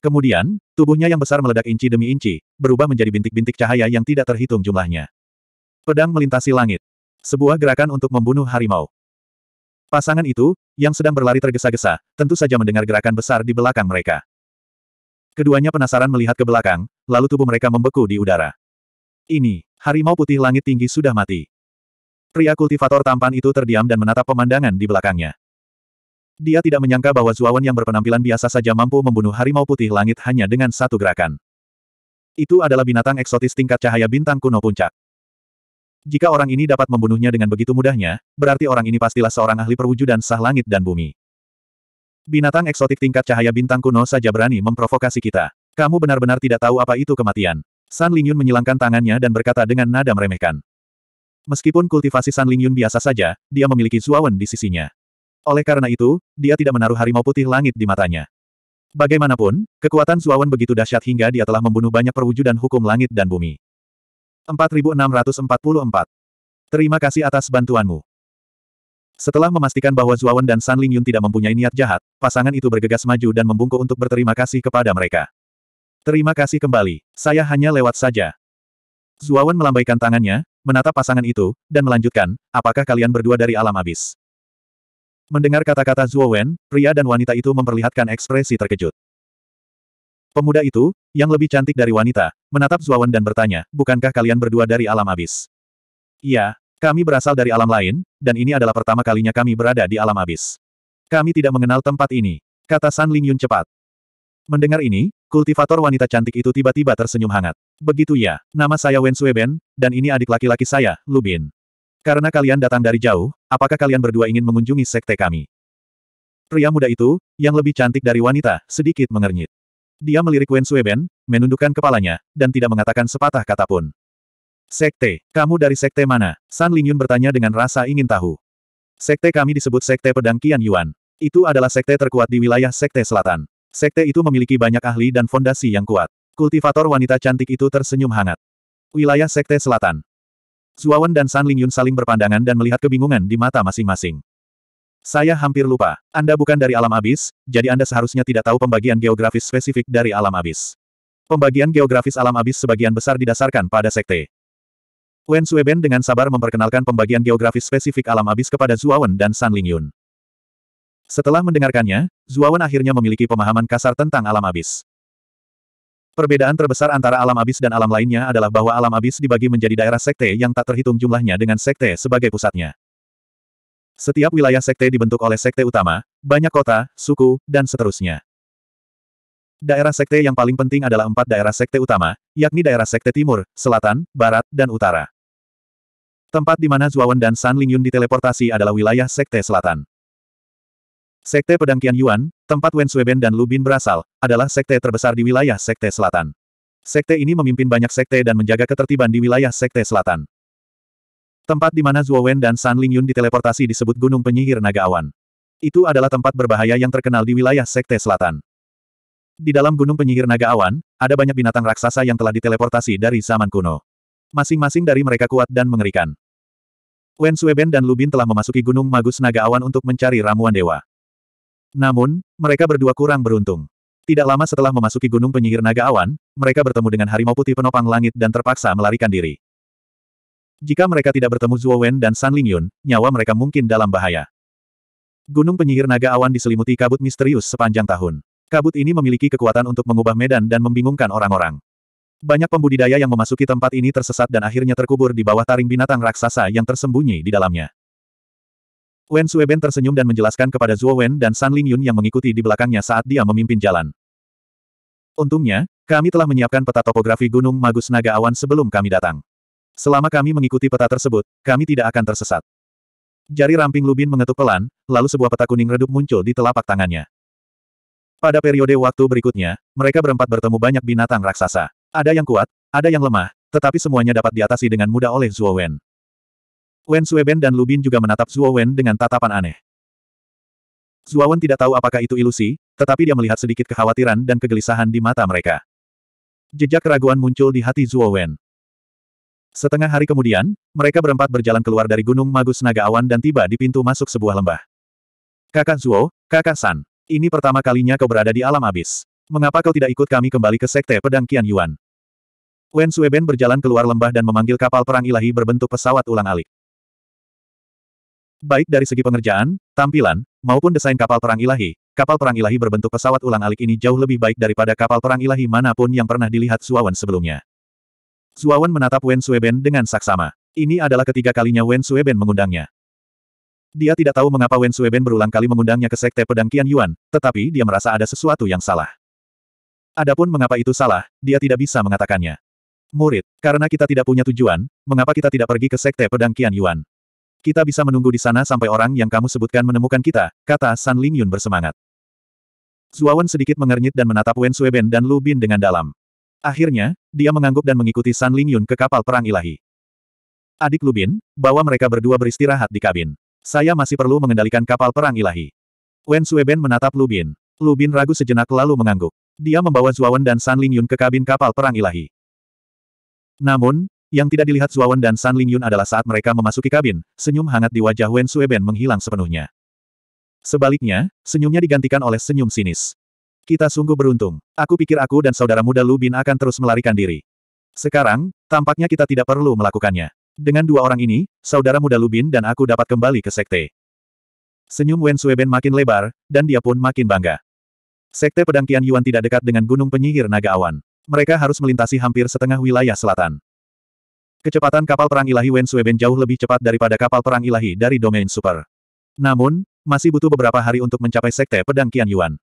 A: Kemudian, tubuhnya yang besar meledak inci demi inci, berubah menjadi bintik-bintik cahaya yang tidak terhitung jumlahnya. Pedang melintasi langit. Sebuah gerakan untuk membunuh harimau. Pasangan itu, yang sedang berlari tergesa-gesa, tentu saja mendengar gerakan besar di belakang mereka. Keduanya penasaran melihat ke belakang, lalu tubuh mereka membeku di udara. Ini, harimau putih langit tinggi sudah mati. Pria kultivator tampan itu terdiam dan menatap pemandangan di belakangnya. Dia tidak menyangka bahwa Zuawan yang berpenampilan biasa saja mampu membunuh harimau putih langit hanya dengan satu gerakan. Itu adalah binatang eksotis tingkat cahaya bintang kuno puncak. Jika orang ini dapat membunuhnya dengan begitu mudahnya, berarti orang ini pastilah seorang ahli perwujudan sah langit dan bumi. Binatang eksotik tingkat cahaya bintang kuno saja berani memprovokasi kita. Kamu benar-benar tidak tahu apa itu kematian. San Lingyun menyilangkan tangannya dan berkata dengan nada meremehkan. Meskipun kultivasi San Lingyun biasa saja, dia memiliki Zuawan di sisinya. Oleh karena itu, dia tidak menaruh harimau putih langit di matanya. Bagaimanapun, kekuatan Zuawan begitu dahsyat hingga dia telah membunuh banyak perwujudan hukum langit dan bumi. 4644. Terima kasih atas bantuanmu. Setelah memastikan bahwa Zuawan dan San Lingyun tidak mempunyai niat jahat, pasangan itu bergegas maju dan membungkuk untuk berterima kasih kepada mereka. Terima kasih kembali, saya hanya lewat saja. Zuawan melambaikan tangannya, menatap pasangan itu, dan melanjutkan, apakah kalian berdua dari alam abis? Mendengar kata-kata Zuawan, pria dan wanita itu memperlihatkan ekspresi terkejut. Pemuda itu, yang lebih cantik dari wanita, menatap Zuawan dan bertanya, bukankah kalian berdua dari alam abis? Iya, kami berasal dari alam lain, dan ini adalah pertama kalinya kami berada di alam abis. Kami tidak mengenal tempat ini, kata San Ling Yun cepat. Mendengar ini, kultivator wanita cantik itu tiba-tiba tersenyum hangat. Begitu ya, nama saya Wen Sueben, dan ini adik laki-laki saya, Lubin. Karena kalian datang dari jauh, apakah kalian berdua ingin mengunjungi sekte kami? Pria muda itu, yang lebih cantik dari wanita, sedikit mengernyit. Dia melirik Wen Sueben, menundukkan kepalanya, dan tidak mengatakan sepatah kata pun. Sekte, kamu dari sekte mana? San Lingyun bertanya dengan rasa ingin tahu. Sekte kami disebut Sekte Pedang Qian Yuan. Itu adalah sekte terkuat di wilayah Sekte Selatan. Sekte itu memiliki banyak ahli dan fondasi yang kuat. Kultivator wanita cantik itu tersenyum hangat. Wilayah Sekte Selatan. Zuawan dan San Lingyun saling berpandangan dan melihat kebingungan di mata masing-masing. Saya hampir lupa. Anda bukan dari alam abis, jadi Anda seharusnya tidak tahu pembagian geografis spesifik dari alam abis. Pembagian geografis alam abis sebagian besar didasarkan pada sekte. Wen Sueben dengan sabar memperkenalkan pembagian geografis spesifik alam abis kepada Zuawan dan San Lingyun. Setelah mendengarkannya, Zuawan akhirnya memiliki pemahaman kasar tentang alam abis. Perbedaan terbesar antara alam abis dan alam lainnya adalah bahwa alam abis dibagi menjadi daerah sekte yang tak terhitung jumlahnya dengan sekte sebagai pusatnya. Setiap wilayah sekte dibentuk oleh sekte utama, banyak kota, suku, dan seterusnya. Daerah sekte yang paling penting adalah empat daerah sekte utama, yakni daerah sekte timur, selatan, barat, dan utara. Tempat di mana Zuawan dan San Lingyun diteleportasi adalah wilayah sekte selatan. Sekte Pedang Qian Yuan, tempat Wen Sueben dan Lu Bin berasal, adalah sekte terbesar di wilayah sekte selatan. Sekte ini memimpin banyak sekte dan menjaga ketertiban di wilayah sekte selatan. Tempat di mana Zhuo Wen dan San Lingyun diteleportasi disebut Gunung Penyihir Naga Awan. Itu adalah tempat berbahaya yang terkenal di wilayah Sekte Selatan. Di dalam Gunung Penyihir Naga Awan, ada banyak binatang raksasa yang telah diteleportasi dari zaman kuno. Masing-masing dari mereka kuat dan mengerikan. Wen Sueben dan Lubin telah memasuki Gunung Magus Naga Awan untuk mencari ramuan dewa. Namun, mereka berdua kurang beruntung. Tidak lama setelah memasuki Gunung Penyihir Naga Awan, mereka bertemu dengan harimau putih penopang langit dan terpaksa melarikan diri. Jika mereka tidak bertemu Zhuo Wen dan San Lingyun, nyawa mereka mungkin dalam bahaya. Gunung penyihir naga awan diselimuti kabut misterius sepanjang tahun. Kabut ini memiliki kekuatan untuk mengubah medan dan membingungkan orang-orang. Banyak pembudidaya yang memasuki tempat ini tersesat dan akhirnya terkubur di bawah taring binatang raksasa yang tersembunyi di dalamnya. Wen Sueben tersenyum dan menjelaskan kepada Zhuo Wen dan San Lingyun yang mengikuti di belakangnya saat dia memimpin jalan. Untungnya, kami telah menyiapkan peta topografi Gunung Magus Naga Awan sebelum kami datang. Selama kami mengikuti peta tersebut, kami tidak akan tersesat. Jari ramping Lubin mengetuk pelan, lalu sebuah peta kuning redup muncul di telapak tangannya. Pada periode waktu berikutnya, mereka berempat bertemu banyak binatang raksasa. Ada yang kuat, ada yang lemah, tetapi semuanya dapat diatasi dengan mudah oleh Zhuo Wen. Wen Sueben dan Lubin juga menatap Zhuo Wen dengan tatapan aneh. Zhuo Wen tidak tahu apakah itu ilusi, tetapi dia melihat sedikit kekhawatiran dan kegelisahan di mata mereka. Jejak keraguan muncul di hati Zhuo Wen. Setengah hari kemudian, mereka berempat berjalan keluar dari Gunung Magus Naga Awan dan tiba di pintu masuk sebuah lembah. Kakak Zuo, kakak San, ini pertama kalinya kau berada di alam abis. Mengapa kau tidak ikut kami kembali ke Sekte Pedang Qian Yuan? Wen Sueben berjalan keluar lembah dan memanggil kapal perang ilahi berbentuk pesawat ulang-alik. Baik dari segi pengerjaan, tampilan, maupun desain kapal perang ilahi, kapal perang ilahi berbentuk pesawat ulang-alik ini jauh lebih baik daripada kapal perang ilahi manapun yang pernah dilihat Suawan sebelumnya. Zuawan menatap Wen Sueben dengan saksama. Ini adalah ketiga kalinya Wen Sueben mengundangnya. Dia tidak tahu mengapa Wen Sueben berulang kali mengundangnya ke Sekte Pedang Qian Yuan, tetapi dia merasa ada sesuatu yang salah. Adapun mengapa itu salah, dia tidak bisa mengatakannya. Murid, karena kita tidak punya tujuan, mengapa kita tidak pergi ke Sekte Pedang Qian Yuan? Kita bisa menunggu di sana sampai orang yang kamu sebutkan menemukan kita, kata San Lingyun bersemangat. Zuawan sedikit mengernyit dan menatap Wen Sueben dan Lu Bin dengan dalam. Akhirnya, dia mengangguk dan mengikuti San Ling Yun ke kapal perang ilahi. Adik Lubin, bawa mereka berdua beristirahat di kabin. Saya masih perlu mengendalikan kapal perang ilahi. Wen Sueben menatap Lubin. Lubin ragu sejenak lalu mengangguk. Dia membawa Zuawan dan San Ling Yun ke kabin kapal perang ilahi. Namun, yang tidak dilihat Zuawan dan San Ling Yun adalah saat mereka memasuki kabin, senyum hangat di wajah Wen Sueben menghilang sepenuhnya. Sebaliknya, senyumnya digantikan oleh senyum sinis. Kita sungguh beruntung. Aku pikir aku dan saudara muda Lubin akan terus melarikan diri. Sekarang, tampaknya kita tidak perlu melakukannya. Dengan dua orang ini, saudara muda Lubin dan aku dapat kembali ke sekte. Senyum Wen Sueben makin lebar, dan dia pun makin bangga. Sekte pedang Kian Yuan tidak dekat dengan gunung penyihir naga awan. Mereka harus melintasi hampir setengah wilayah selatan. Kecepatan kapal perang ilahi Wen Sueben jauh lebih cepat daripada kapal perang ilahi dari domain super. Namun, masih butuh beberapa hari untuk mencapai sekte pedang Kian Yuan.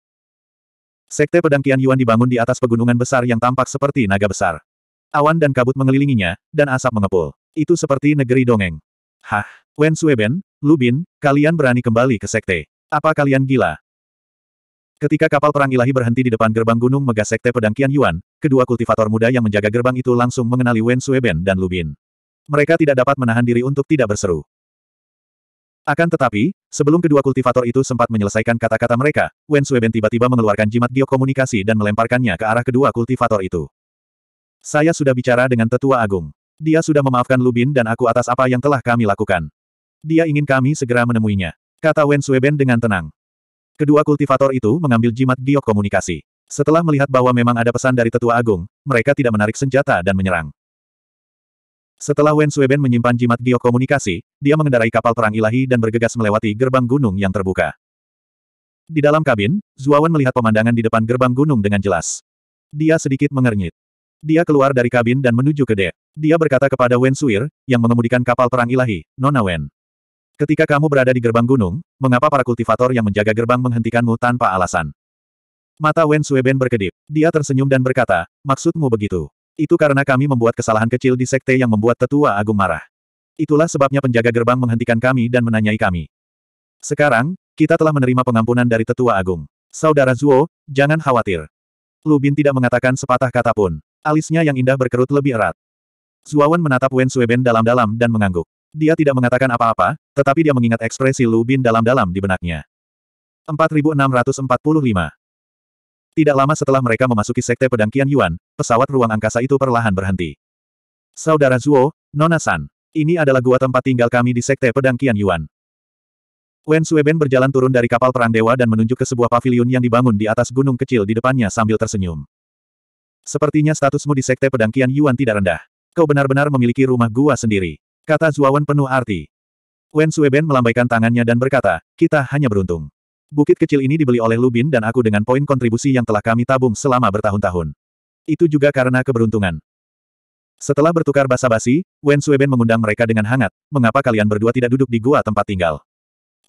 A: Sekte pedang Kian Yuan dibangun di atas pegunungan besar yang tampak seperti naga besar. Awan dan kabut mengelilinginya, dan asap mengepul. Itu seperti negeri dongeng. Hah, Wen Sueben, Lubin, kalian berani kembali ke sekte. Apa kalian gila? Ketika kapal perang ilahi berhenti di depan gerbang gunung mega sekte pedang Kian Yuan, kedua kultivator muda yang menjaga gerbang itu langsung mengenali Wen Sueben dan Lubin. Mereka tidak dapat menahan diri untuk tidak berseru. Akan tetapi, sebelum kedua kultivator itu sempat menyelesaikan kata-kata mereka, Wen Sueben tiba-tiba mengeluarkan jimat geokomunikasi dan melemparkannya ke arah kedua kultivator itu. Saya sudah bicara dengan Tetua Agung. Dia sudah memaafkan Lubin dan aku atas apa yang telah kami lakukan. Dia ingin kami segera menemuinya, kata Wen Sueben dengan tenang. Kedua kultivator itu mengambil jimat giok komunikasi. Setelah melihat bahwa memang ada pesan dari Tetua Agung, mereka tidak menarik senjata dan menyerang. Setelah Wen Sueben menyimpan jimat geokomunikasi, dia mengendarai kapal perang ilahi dan bergegas melewati gerbang gunung yang terbuka. Di dalam kabin, Zuawan melihat pemandangan di depan gerbang gunung dengan jelas. Dia sedikit mengernyit. Dia keluar dari kabin dan menuju ke dek. Dia berkata kepada Wen Suir, yang mengemudikan kapal perang ilahi, Nona Wen. Ketika kamu berada di gerbang gunung, mengapa para kultivator yang menjaga gerbang menghentikanmu tanpa alasan? Mata Wen Sueben berkedip. Dia tersenyum dan berkata, maksudmu begitu. Itu karena kami membuat kesalahan kecil di sekte yang membuat tetua agung marah. Itulah sebabnya penjaga gerbang menghentikan kami dan menanyai kami. Sekarang, kita telah menerima pengampunan dari tetua agung. Saudara Zuo, jangan khawatir. Lubin tidak mengatakan sepatah kata pun. Alisnya yang indah berkerut lebih erat. Zuawan menatap Wen Sueben dalam-dalam dan mengangguk. Dia tidak mengatakan apa-apa, tetapi dia mengingat ekspresi Lubin dalam-dalam di benaknya. 4645 tidak lama setelah mereka memasuki sekte pedang Qian Yuan, pesawat ruang angkasa itu perlahan berhenti. Saudara Zuo, Nona San, ini adalah gua tempat tinggal kami di sekte pedang Qian Yuan. Wen Sueben berjalan turun dari kapal perang dewa dan menunjuk ke sebuah paviliun yang dibangun di atas gunung kecil di depannya sambil tersenyum. Sepertinya statusmu di sekte pedang Qian Yuan tidak rendah. Kau benar-benar memiliki rumah gua sendiri. Kata Wen penuh arti. Wen Sueben melambaikan tangannya dan berkata, kita hanya beruntung. Bukit kecil ini dibeli oleh Lubin dan aku dengan poin kontribusi yang telah kami tabung selama bertahun-tahun. Itu juga karena keberuntungan. Setelah bertukar basa-basi, Wen Sueben mengundang mereka dengan hangat, mengapa kalian berdua tidak duduk di gua tempat tinggal?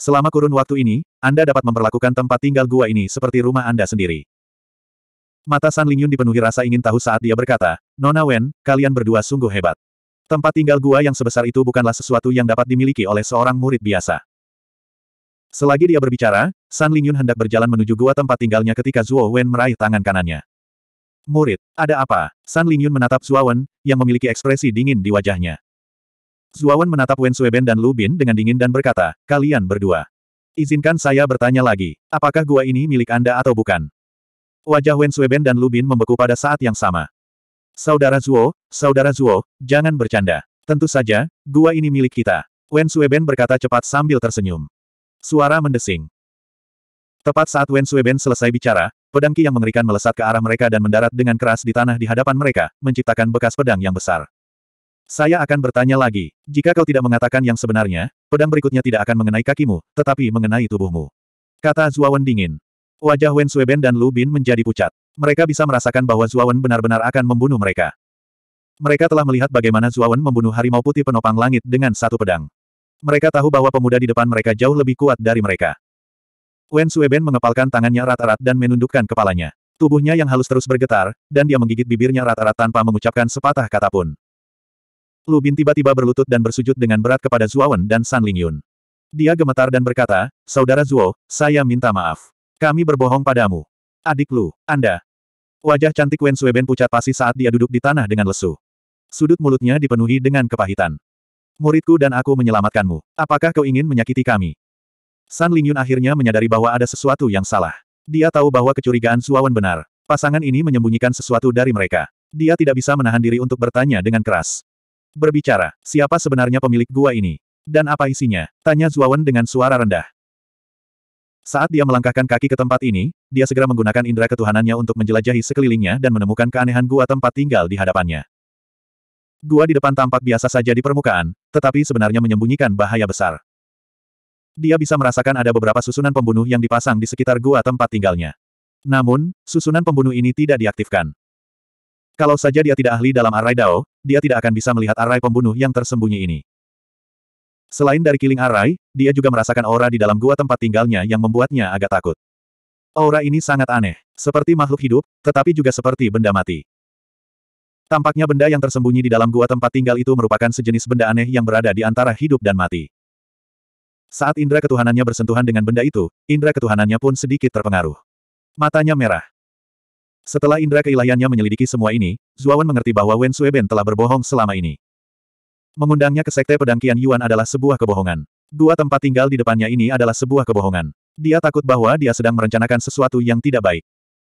A: Selama kurun waktu ini, Anda dapat memperlakukan tempat tinggal gua ini seperti rumah Anda sendiri. Mata San Lingyun dipenuhi rasa ingin tahu saat dia berkata, Nona Wen, kalian berdua sungguh hebat. Tempat tinggal gua yang sebesar itu bukanlah sesuatu yang dapat dimiliki oleh seorang murid biasa. Selagi dia berbicara, San Lingyun hendak berjalan menuju gua tempat tinggalnya ketika Zuo Wen meraih tangan kanannya. Murid, ada apa? San Lingyun menatap Zuo Wen, yang memiliki ekspresi dingin di wajahnya. Zuo Wen menatap Wen Sueben dan Lu Bin dengan dingin dan berkata, kalian berdua. Izinkan saya bertanya lagi, apakah gua ini milik Anda atau bukan? Wajah Wen Sueben dan Lu Bin membeku pada saat yang sama. Saudara Zuo, Saudara Zuo, jangan bercanda. Tentu saja, gua ini milik kita. Wen Sueben berkata cepat sambil tersenyum. Suara mendesing. Tepat saat Wen Sueben selesai bicara, pedang Qi yang mengerikan melesat ke arah mereka dan mendarat dengan keras di tanah di hadapan mereka, menciptakan bekas pedang yang besar. Saya akan bertanya lagi, jika kau tidak mengatakan yang sebenarnya, pedang berikutnya tidak akan mengenai kakimu, tetapi mengenai tubuhmu. Kata Zuawan dingin. Wajah Wen Sueben dan Lu Bin menjadi pucat. Mereka bisa merasakan bahwa Zuawan benar-benar akan membunuh mereka. Mereka telah melihat bagaimana Zuawan membunuh harimau putih penopang langit dengan satu pedang. Mereka tahu bahwa pemuda di depan mereka jauh lebih kuat dari mereka. Wen Sueben mengepalkan tangannya rata rata dan menundukkan kepalanya. Tubuhnya yang halus terus bergetar, dan dia menggigit bibirnya rata rata tanpa mengucapkan sepatah kata pun. Lu Bin tiba-tiba berlutut dan bersujud dengan berat kepada Zuawan dan San Lingyun. Dia gemetar dan berkata, Saudara Zuo, saya minta maaf. Kami berbohong padamu. Adik Lu, Anda. Wajah cantik Wen Sueben pucat pasi saat dia duduk di tanah dengan lesu. Sudut mulutnya dipenuhi dengan kepahitan. Muridku dan aku menyelamatkanmu. Apakah kau ingin menyakiti kami? San Lingyun akhirnya menyadari bahwa ada sesuatu yang salah. Dia tahu bahwa kecurigaan Suawan benar. Pasangan ini menyembunyikan sesuatu dari mereka. Dia tidak bisa menahan diri untuk bertanya dengan keras. Berbicara, siapa sebenarnya pemilik gua ini? Dan apa isinya? Tanya Zuawan dengan suara rendah. Saat dia melangkahkan kaki ke tempat ini, dia segera menggunakan indera ketuhanannya untuk menjelajahi sekelilingnya dan menemukan keanehan gua tempat tinggal di hadapannya. Gua di depan tampak biasa saja di permukaan, tetapi sebenarnya menyembunyikan bahaya besar. Dia bisa merasakan ada beberapa susunan pembunuh yang dipasang di sekitar gua tempat tinggalnya. Namun, susunan pembunuh ini tidak diaktifkan. Kalau saja dia tidak ahli dalam arai dao, dia tidak akan bisa melihat arai pembunuh yang tersembunyi ini. Selain dari Killing arai, dia juga merasakan aura di dalam gua tempat tinggalnya yang membuatnya agak takut. Aura ini sangat aneh, seperti makhluk hidup, tetapi juga seperti benda mati. Tampaknya benda yang tersembunyi di dalam gua tempat tinggal itu merupakan sejenis benda aneh yang berada di antara hidup dan mati. Saat indera ketuhanannya bersentuhan dengan benda itu, indera ketuhanannya pun sedikit terpengaruh. Matanya merah. Setelah indera keilahiannya menyelidiki semua ini, Zuawan mengerti bahwa Wen Sueben telah berbohong selama ini. Mengundangnya ke sekte pedang Qian Yuan adalah sebuah kebohongan. Gua tempat tinggal di depannya ini adalah sebuah kebohongan. Dia takut bahwa dia sedang merencanakan sesuatu yang tidak baik.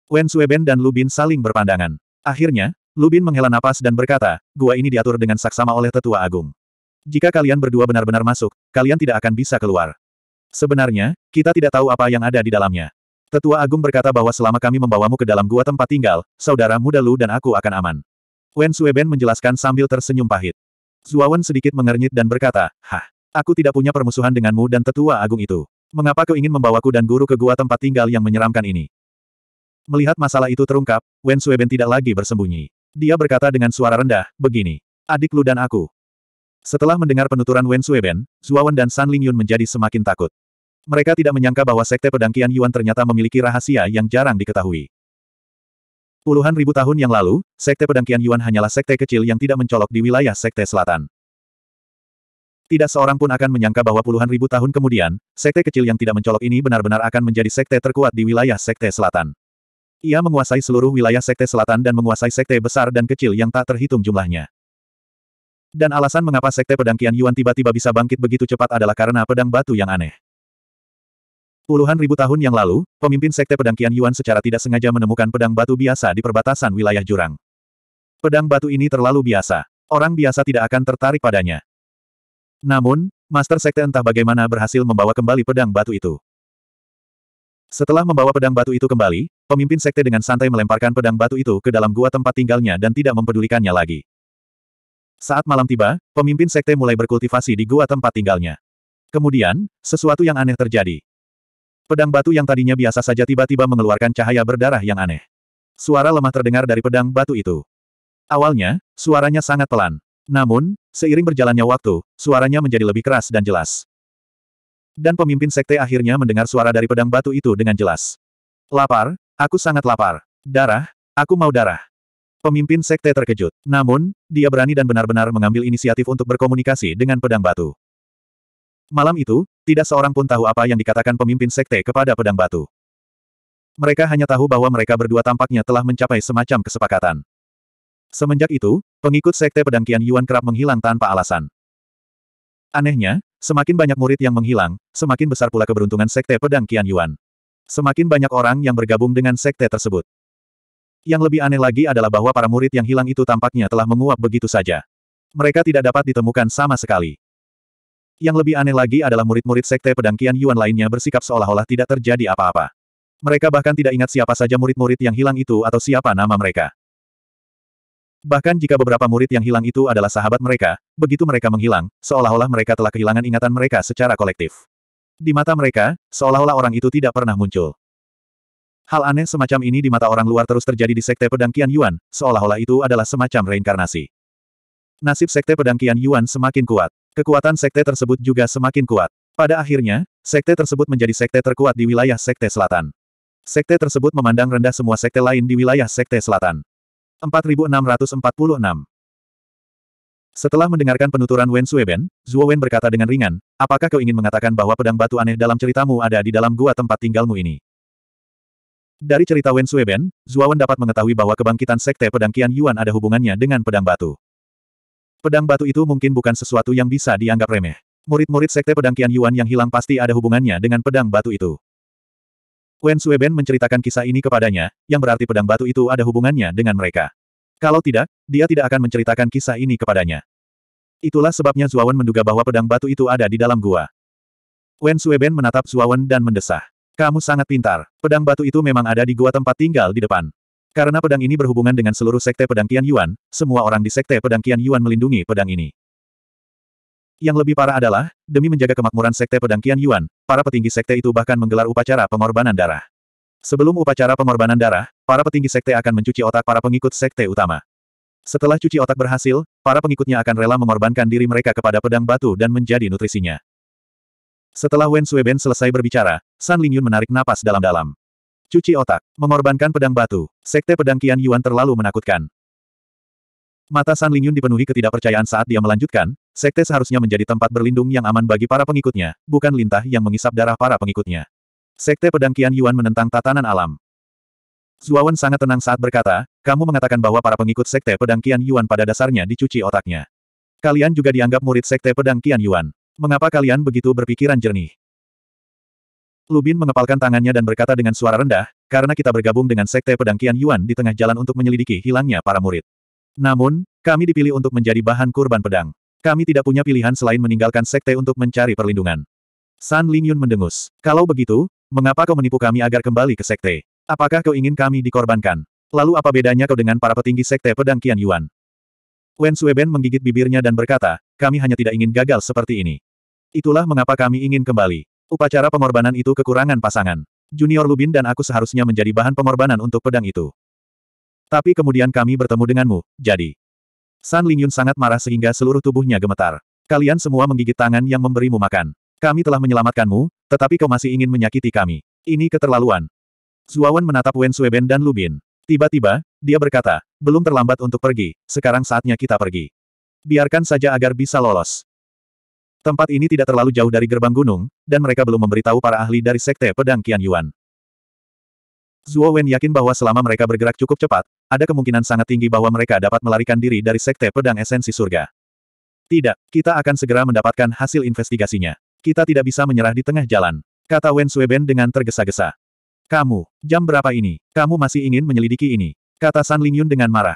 A: Wen Sueben dan Lubin saling berpandangan. Akhirnya, Lubin menghela napas dan berkata, gua ini diatur dengan saksama oleh tetua agung. Jika kalian berdua benar-benar masuk, kalian tidak akan bisa keluar. Sebenarnya, kita tidak tahu apa yang ada di dalamnya. Tetua Agung berkata bahwa selama kami membawamu ke dalam gua tempat tinggal, saudara muda Lu dan aku akan aman. Wen Sueben menjelaskan sambil tersenyum pahit. Zuawan sedikit mengernyit dan berkata, Hah, aku tidak punya permusuhan denganmu dan Tetua Agung itu. Mengapa kau ingin membawaku dan guru ke gua tempat tinggal yang menyeramkan ini? Melihat masalah itu terungkap, Wen Sueben tidak lagi bersembunyi. Dia berkata dengan suara rendah, begini. Adik lu dan aku. Setelah mendengar penuturan Wen Sueben, Zuawan dan San Lingyun menjadi semakin takut. Mereka tidak menyangka bahwa Sekte Pedang Pedangkian Yuan ternyata memiliki rahasia yang jarang diketahui. Puluhan ribu tahun yang lalu, Sekte Pedang Pedangkian Yuan hanyalah sekte kecil yang tidak mencolok di wilayah Sekte Selatan. Tidak seorang pun akan menyangka bahwa puluhan ribu tahun kemudian, sekte kecil yang tidak mencolok ini benar-benar akan menjadi sekte terkuat di wilayah Sekte Selatan. Ia menguasai seluruh wilayah Sekte Selatan dan menguasai Sekte besar dan kecil yang tak terhitung jumlahnya. Dan alasan mengapa Sekte Pedang Qian Yuan tiba-tiba bisa bangkit begitu cepat adalah karena pedang batu yang aneh. Puluhan ribu tahun yang lalu, pemimpin Sekte Pedang Qian Yuan secara tidak sengaja menemukan pedang batu biasa di perbatasan wilayah jurang. Pedang batu ini terlalu biasa. Orang biasa tidak akan tertarik padanya. Namun, Master Sekte entah bagaimana berhasil membawa kembali pedang batu itu. Setelah membawa pedang batu itu kembali, Pemimpin sekte dengan santai melemparkan pedang batu itu ke dalam gua tempat tinggalnya dan tidak mempedulikannya lagi. Saat malam tiba, pemimpin sekte mulai berkultivasi di gua tempat tinggalnya. Kemudian, sesuatu yang aneh terjadi. Pedang batu yang tadinya biasa saja tiba-tiba mengeluarkan cahaya berdarah yang aneh. Suara lemah terdengar dari pedang batu itu. Awalnya, suaranya sangat pelan. Namun, seiring berjalannya waktu, suaranya menjadi lebih keras dan jelas. Dan pemimpin sekte akhirnya mendengar suara dari pedang batu itu dengan jelas. Lapar, Aku sangat lapar. Darah, aku mau darah. Pemimpin sekte terkejut. Namun, dia berani dan benar-benar mengambil inisiatif untuk berkomunikasi dengan pedang batu. Malam itu, tidak seorang pun tahu apa yang dikatakan pemimpin sekte kepada pedang batu. Mereka hanya tahu bahwa mereka berdua tampaknya telah mencapai semacam kesepakatan. Semenjak itu, pengikut sekte pedang Kian Yuan kerap menghilang tanpa alasan. Anehnya, semakin banyak murid yang menghilang, semakin besar pula keberuntungan sekte pedang Kian Yuan. Semakin banyak orang yang bergabung dengan sekte tersebut. Yang lebih aneh lagi adalah bahwa para murid yang hilang itu tampaknya telah menguap begitu saja. Mereka tidak dapat ditemukan sama sekali. Yang lebih aneh lagi adalah murid-murid sekte pedang kian Yuan lainnya bersikap seolah-olah tidak terjadi apa-apa. Mereka bahkan tidak ingat siapa saja murid-murid yang hilang itu atau siapa nama mereka. Bahkan jika beberapa murid yang hilang itu adalah sahabat mereka, begitu mereka menghilang, seolah-olah mereka telah kehilangan ingatan mereka secara kolektif. Di mata mereka, seolah-olah orang itu tidak pernah muncul. Hal aneh semacam ini di mata orang luar terus terjadi di Sekte Pedang Kian Yuan, seolah-olah itu adalah semacam reinkarnasi. Nasib Sekte Pedang Kian Yuan semakin kuat. Kekuatan Sekte tersebut juga semakin kuat. Pada akhirnya, Sekte tersebut menjadi Sekte terkuat di wilayah Sekte Selatan. Sekte tersebut memandang rendah semua Sekte lain di wilayah Sekte Selatan. 4646 setelah mendengarkan penuturan Wen Sueben, Zhuo Wen berkata dengan ringan, apakah kau ingin mengatakan bahwa pedang batu aneh dalam ceritamu ada di dalam gua tempat tinggalmu ini? Dari cerita Wen Sueben, Zuo Wen dapat mengetahui bahwa kebangkitan sekte pedang Kian Yuan ada hubungannya dengan pedang batu. Pedang batu itu mungkin bukan sesuatu yang bisa dianggap remeh. Murid-murid sekte pedang Kian Yuan yang hilang pasti ada hubungannya dengan pedang batu itu. Wen Sueben menceritakan kisah ini kepadanya, yang berarti pedang batu itu ada hubungannya dengan mereka. Kalau tidak, dia tidak akan menceritakan kisah ini kepadanya. Itulah sebabnya Zuawan menduga bahwa pedang batu itu ada di dalam gua. Wen Sueben menatap Zuawan dan mendesah. Kamu sangat pintar. Pedang batu itu memang ada di gua tempat tinggal di depan. Karena pedang ini berhubungan dengan seluruh sekte pedang Kian Yuan, semua orang di sekte pedang Kian Yuan melindungi pedang ini. Yang lebih parah adalah, demi menjaga kemakmuran sekte pedang Kian Yuan, para petinggi sekte itu bahkan menggelar upacara pengorbanan darah. Sebelum upacara pengorbanan darah, para petinggi sekte akan mencuci otak para pengikut sekte utama. Setelah cuci otak berhasil, para pengikutnya akan rela mengorbankan diri mereka kepada pedang batu dan menjadi nutrisinya. Setelah Wen Sueben selesai berbicara, San Lingyun menarik napas dalam-dalam. Cuci otak, mengorbankan pedang batu, sekte pedang Qian Yuan terlalu menakutkan. Mata San Lingyun dipenuhi ketidakpercayaan saat dia melanjutkan, sekte seharusnya menjadi tempat berlindung yang aman bagi para pengikutnya, bukan lintah yang mengisap darah para pengikutnya. Sekte pedang Kian Yuan menentang tatanan alam. Zuawan sangat tenang saat berkata, kamu mengatakan bahwa para pengikut sekte pedang Kian Yuan pada dasarnya dicuci otaknya. Kalian juga dianggap murid sekte pedang Kian Yuan. Mengapa kalian begitu berpikiran jernih? Lubin mengepalkan tangannya dan berkata dengan suara rendah, karena kita bergabung dengan sekte pedang Kian Yuan di tengah jalan untuk menyelidiki hilangnya para murid. Namun, kami dipilih untuk menjadi bahan kurban pedang. Kami tidak punya pilihan selain meninggalkan sekte untuk mencari perlindungan. San Lingyun mendengus. Kalau begitu, Mengapa kau menipu kami agar kembali ke sekte? Apakah kau ingin kami dikorbankan? Lalu apa bedanya kau dengan para petinggi sekte pedang Qian Yuan? Wen Sueben menggigit bibirnya dan berkata, kami hanya tidak ingin gagal seperti ini. Itulah mengapa kami ingin kembali. Upacara pengorbanan itu kekurangan pasangan. Junior Lubin dan aku seharusnya menjadi bahan pengorbanan untuk pedang itu. Tapi kemudian kami bertemu denganmu, jadi. San Lingyun sangat marah sehingga seluruh tubuhnya gemetar. Kalian semua menggigit tangan yang memberimu makan. Kami telah menyelamatkanmu, tetapi kau masih ingin menyakiti kami. Ini keterlaluan. Zuawan menatap Wen Sueben dan Lubin. Tiba-tiba, dia berkata, belum terlambat untuk pergi, sekarang saatnya kita pergi. Biarkan saja agar bisa lolos. Tempat ini tidak terlalu jauh dari gerbang gunung, dan mereka belum memberitahu para ahli dari Sekte Pedang Qian Yuan. Zuo Wen yakin bahwa selama mereka bergerak cukup cepat, ada kemungkinan sangat tinggi bahwa mereka dapat melarikan diri dari Sekte Pedang Esensi Surga. Tidak, kita akan segera mendapatkan hasil investigasinya. Kita tidak bisa menyerah di tengah jalan. Kata Wen Sueben dengan tergesa-gesa. Kamu, jam berapa ini? Kamu masih ingin menyelidiki ini? Kata San Lingyun dengan marah.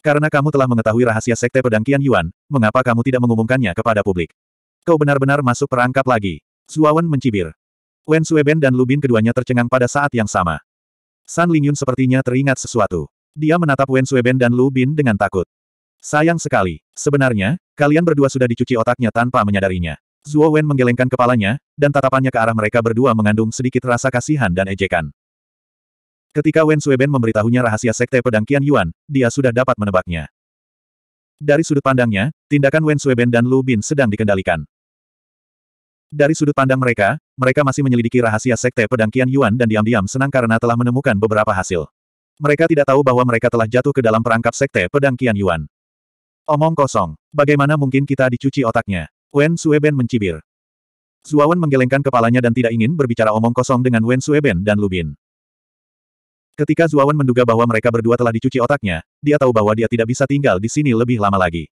A: Karena kamu telah mengetahui rahasia sekte pedang Kian Yuan, mengapa kamu tidak mengumumkannya kepada publik? Kau benar-benar masuk perangkap lagi. Zuawan mencibir. Wen Sueben dan Lubin keduanya tercengang pada saat yang sama. San Lingyun sepertinya teringat sesuatu. Dia menatap Wen Sueben dan Lubin dengan takut. Sayang sekali. Sebenarnya, kalian berdua sudah dicuci otaknya tanpa menyadarinya. Zuo Wen menggelengkan kepalanya, dan tatapannya ke arah mereka berdua mengandung sedikit rasa kasihan dan ejekan. Ketika Wen Sueben memberitahunya rahasia sekte pedang Qian Yuan, dia sudah dapat menebaknya. Dari sudut pandangnya, tindakan Wen Sueben dan Lu Bin sedang dikendalikan. Dari sudut pandang mereka, mereka masih menyelidiki rahasia sekte pedang Qian Yuan dan diam-diam senang karena telah menemukan beberapa hasil. Mereka tidak tahu bahwa mereka telah jatuh ke dalam perangkap sekte pedang Qian Yuan. Omong kosong, bagaimana mungkin kita dicuci otaknya? Wen Sueben mencibir. Zuawan menggelengkan kepalanya dan tidak ingin berbicara omong kosong dengan Wen Sueben dan Lubin. Ketika Zuawan menduga bahwa mereka berdua telah dicuci otaknya, dia tahu bahwa dia tidak bisa tinggal di sini lebih lama lagi.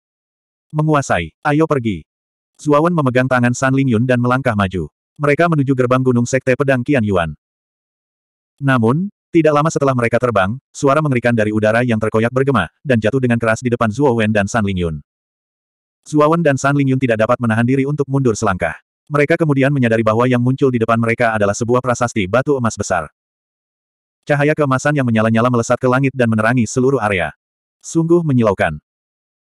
A: Menguasai, ayo pergi. Zuawan memegang tangan San Lingyun dan melangkah maju. Mereka menuju gerbang gunung Sekte Pedang Qian Yuan. Namun, tidak lama setelah mereka terbang, suara mengerikan dari udara yang terkoyak bergema, dan jatuh dengan keras di depan Zuo dan San Lingyun. Zuawan dan San Lingyun tidak dapat menahan diri untuk mundur selangkah. Mereka kemudian menyadari bahwa yang muncul di depan mereka adalah sebuah prasasti batu emas besar. Cahaya keemasan yang menyala-nyala melesat ke langit dan menerangi seluruh area. Sungguh menyilaukan.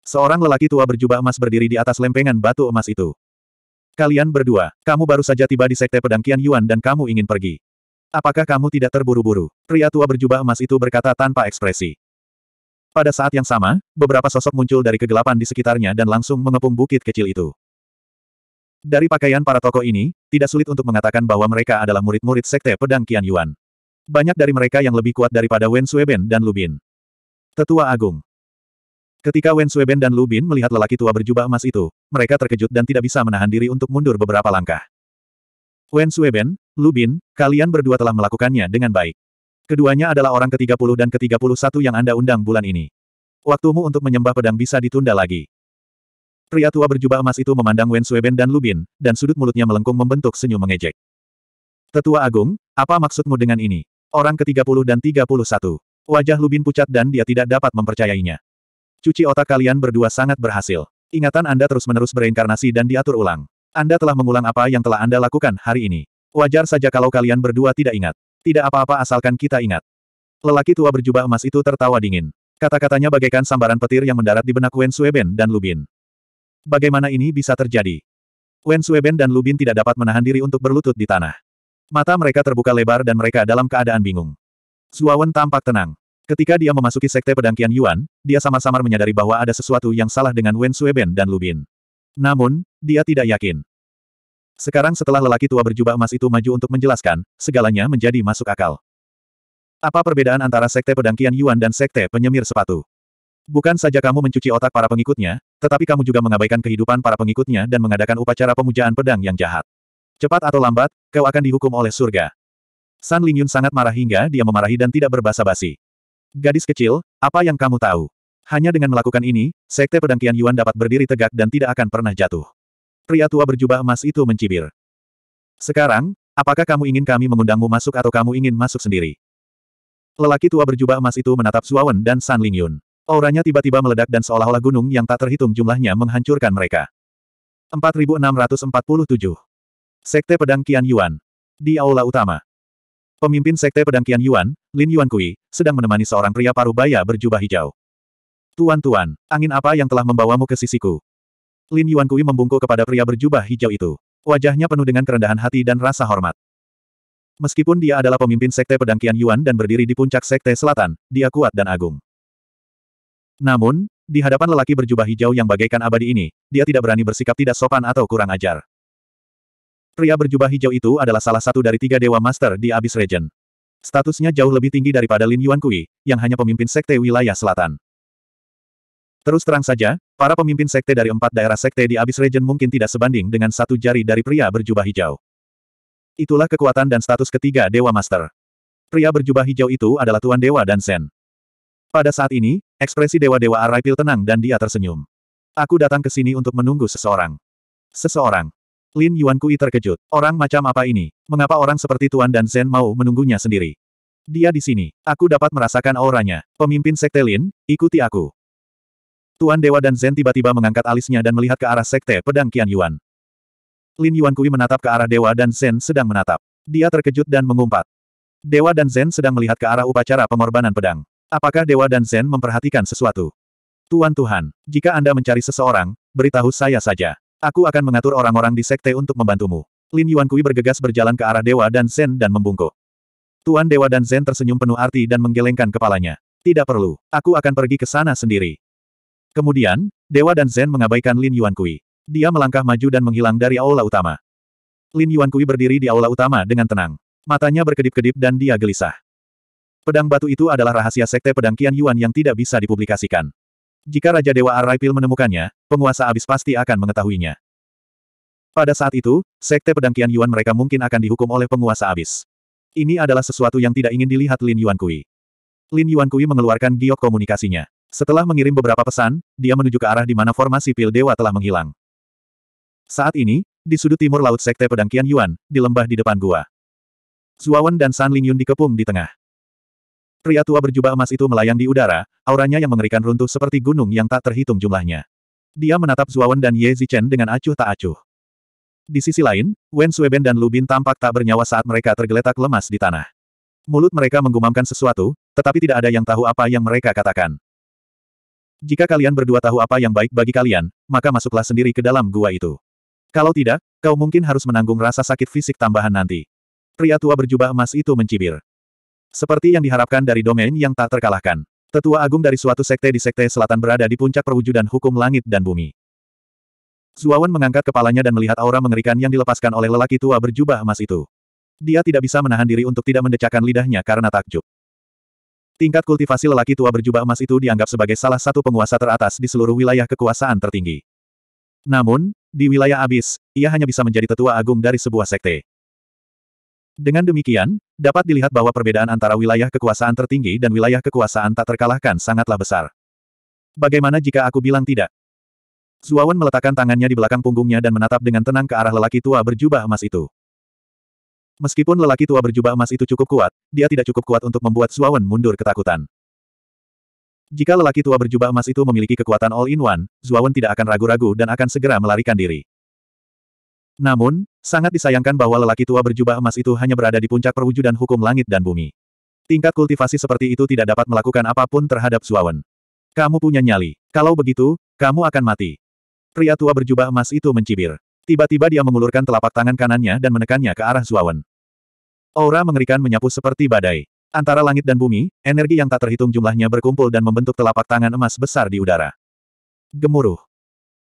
A: Seorang lelaki tua berjubah emas berdiri di atas lempengan batu emas itu. Kalian berdua, kamu baru saja tiba di sekte pedang Kian Yuan dan kamu ingin pergi. Apakah kamu tidak terburu-buru? Pria tua berjubah emas itu berkata tanpa ekspresi. Pada saat yang sama, beberapa sosok muncul dari kegelapan di sekitarnya dan langsung mengepung bukit kecil itu. Dari pakaian para tokoh ini, tidak sulit untuk mengatakan bahwa mereka adalah murid-murid sekte pedang Qian Yuan. Banyak dari mereka yang lebih kuat daripada Wen Sueben dan Lubin. Tetua Agung Ketika Wen Sueben dan Lubin melihat lelaki tua berjubah emas itu, mereka terkejut dan tidak bisa menahan diri untuk mundur beberapa langkah. Wen Sueben, Lubin, kalian berdua telah melakukannya dengan baik. Keduanya adalah orang ke-30 dan ke-31 yang Anda undang bulan ini. Waktumu untuk menyembah pedang bisa ditunda lagi. Pria tua berjubah emas itu memandang Wen Sueben dan Lubin, dan sudut mulutnya melengkung membentuk senyum mengejek. Tetua Agung, apa maksudmu dengan ini? Orang ke-30 dan 31. Wajah Lubin pucat dan dia tidak dapat mempercayainya. Cuci otak kalian berdua sangat berhasil. Ingatan Anda terus-menerus bereinkarnasi dan diatur ulang. Anda telah mengulang apa yang telah Anda lakukan hari ini. Wajar saja kalau kalian berdua tidak ingat. Tidak apa-apa asalkan kita ingat. Lelaki tua berjubah emas itu tertawa dingin. Kata-katanya bagaikan sambaran petir yang mendarat di benak Wen Sueben dan Lubin. Bagaimana ini bisa terjadi? Wen Sueben dan Lubin tidak dapat menahan diri untuk berlutut di tanah. Mata mereka terbuka lebar dan mereka dalam keadaan bingung. Suawan tampak tenang. Ketika dia memasuki sekte pedang Kian Yuan, dia samar-samar menyadari bahwa ada sesuatu yang salah dengan Wen Sueben dan Lubin. Namun, dia tidak yakin. Sekarang setelah lelaki tua berjubah emas itu maju untuk menjelaskan, segalanya menjadi masuk akal. Apa perbedaan antara sekte pedang Kian Yuan dan sekte penyemir sepatu? Bukan saja kamu mencuci otak para pengikutnya, tetapi kamu juga mengabaikan kehidupan para pengikutnya dan mengadakan upacara pemujaan pedang yang jahat. Cepat atau lambat, kau akan dihukum oleh surga. San Lingyun sangat marah hingga dia memarahi dan tidak berbahasa basi Gadis kecil, apa yang kamu tahu? Hanya dengan melakukan ini, sekte pedang Kian Yuan dapat berdiri tegak dan tidak akan pernah jatuh. Pria tua berjubah emas itu mencibir. Sekarang, apakah kamu ingin kami mengundangmu masuk atau kamu ingin masuk sendiri? Lelaki tua berjubah emas itu menatap Suawen dan San Lingyun. Auranya tiba-tiba meledak dan seolah-olah gunung yang tak terhitung jumlahnya menghancurkan mereka. 4647 Sekte Pedang Qian Yuan Di Aula Utama Pemimpin Sekte Pedang Qian Yuan, Lin Yuan Kui, sedang menemani seorang pria paruh baya berjubah hijau. Tuan-tuan, angin apa yang telah membawamu ke sisiku? Lin Yuankui membungkuk kepada pria berjubah hijau itu. Wajahnya penuh dengan kerendahan hati dan rasa hormat. Meskipun dia adalah pemimpin sekte pedang Qian Yuan dan berdiri di puncak sekte selatan, dia kuat dan agung. Namun, di hadapan lelaki berjubah hijau yang bagaikan abadi ini, dia tidak berani bersikap tidak sopan atau kurang ajar. Pria berjubah hijau itu adalah salah satu dari tiga dewa master di Abyss Region. Statusnya jauh lebih tinggi daripada Lin Yuankui, yang hanya pemimpin sekte wilayah selatan. Terus terang saja, Para pemimpin sekte dari empat daerah sekte di Abyss Region mungkin tidak sebanding dengan satu jari dari pria berjubah hijau. Itulah kekuatan dan status ketiga Dewa Master. Pria berjubah hijau itu adalah Tuan Dewa dan Sen. Pada saat ini, ekspresi Dewa-Dewa Araipil tenang dan dia tersenyum. Aku datang ke sini untuk menunggu seseorang. Seseorang. Lin Yuan Kui terkejut. Orang macam apa ini? Mengapa orang seperti Tuan dan Sen mau menunggunya sendiri? Dia di sini. Aku dapat merasakan auranya. Pemimpin Sekte Lin, ikuti aku. Tuan Dewa dan Zen tiba-tiba mengangkat alisnya dan melihat ke arah sekte pedang Qian Yuan. Lin Yuan Kui menatap ke arah Dewa dan Zen sedang menatap. Dia terkejut dan mengumpat. Dewa dan Zen sedang melihat ke arah upacara pengorbanan pedang. Apakah Dewa dan Zen memperhatikan sesuatu? Tuan Tuhan, jika Anda mencari seseorang, beritahu saya saja. Aku akan mengatur orang-orang di sekte untuk membantumu. Lin Yuan Kui bergegas berjalan ke arah Dewa dan Zen dan membungkuk. Tuan Dewa dan Zen tersenyum penuh arti dan menggelengkan kepalanya. Tidak perlu, aku akan pergi ke sana sendiri. Kemudian, Dewa dan Zen mengabaikan Lin Yuan Kui. Dia melangkah maju dan menghilang dari aula utama. Lin Yuan Kui berdiri di aula utama dengan tenang. Matanya berkedip-kedip dan dia gelisah. Pedang batu itu adalah rahasia sekte pedang Qian Yuan yang tidak bisa dipublikasikan. Jika Raja Dewa Araipil menemukannya, penguasa abis pasti akan mengetahuinya. Pada saat itu, sekte pedang Qian Yuan mereka mungkin akan dihukum oleh penguasa abis. Ini adalah sesuatu yang tidak ingin dilihat Lin Yuan Kui. Lin Yuan Kui mengeluarkan giok komunikasinya. Setelah mengirim beberapa pesan, dia menuju ke arah di mana formasi pil dewa telah menghilang. Saat ini, di sudut timur laut Sekte Pedang Qian Yuan, di lembah di depan gua. Zuawan dan San Lingyun dikepung di tengah. Pria tua berjubah emas itu melayang di udara, auranya yang mengerikan runtuh seperti gunung yang tak terhitung jumlahnya. Dia menatap Zuawan dan Ye Zichen dengan acuh tak acuh. Di sisi lain, Wen Sueben dan Lubin tampak tak bernyawa saat mereka tergeletak lemas di tanah. Mulut mereka menggumamkan sesuatu, tetapi tidak ada yang tahu apa yang mereka katakan. Jika kalian berdua tahu apa yang baik bagi kalian, maka masuklah sendiri ke dalam gua itu. Kalau tidak, kau mungkin harus menanggung rasa sakit fisik tambahan nanti. Pria tua berjubah emas itu mencibir. Seperti yang diharapkan dari domain yang tak terkalahkan. Tetua agung dari suatu sekte di sekte selatan berada di puncak perwujudan hukum langit dan bumi. Zuawan mengangkat kepalanya dan melihat aura mengerikan yang dilepaskan oleh lelaki tua berjubah emas itu. Dia tidak bisa menahan diri untuk tidak mendecakkan lidahnya karena takjub. Tingkat kultivasi lelaki tua berjubah emas itu dianggap sebagai salah satu penguasa teratas di seluruh wilayah kekuasaan tertinggi. Namun, di wilayah abis, ia hanya bisa menjadi tetua agung dari sebuah sekte. Dengan demikian, dapat dilihat bahwa perbedaan antara wilayah kekuasaan tertinggi dan wilayah kekuasaan tak terkalahkan sangatlah besar. Bagaimana jika aku bilang tidak? Zuawan meletakkan tangannya di belakang punggungnya dan menatap dengan tenang ke arah lelaki tua berjubah emas itu. Meskipun lelaki tua berjubah emas itu cukup kuat, dia tidak cukup kuat untuk membuat Zuawan mundur ketakutan. Jika lelaki tua berjubah emas itu memiliki kekuatan all-in-one, Zuawan tidak akan ragu-ragu dan akan segera melarikan diri. Namun, sangat disayangkan bahwa lelaki tua berjubah emas itu hanya berada di puncak perwujudan hukum langit dan bumi. Tingkat kultivasi seperti itu tidak dapat melakukan apapun terhadap Zuawan. Kamu punya nyali. Kalau begitu, kamu akan mati. Pria tua berjubah emas itu mencibir. Tiba-tiba dia mengulurkan telapak tangan kanannya dan menekannya ke arah Zuawan. Aura mengerikan menyapu seperti badai. Antara langit dan bumi, energi yang tak terhitung jumlahnya berkumpul dan membentuk telapak tangan emas besar di udara. Gemuruh.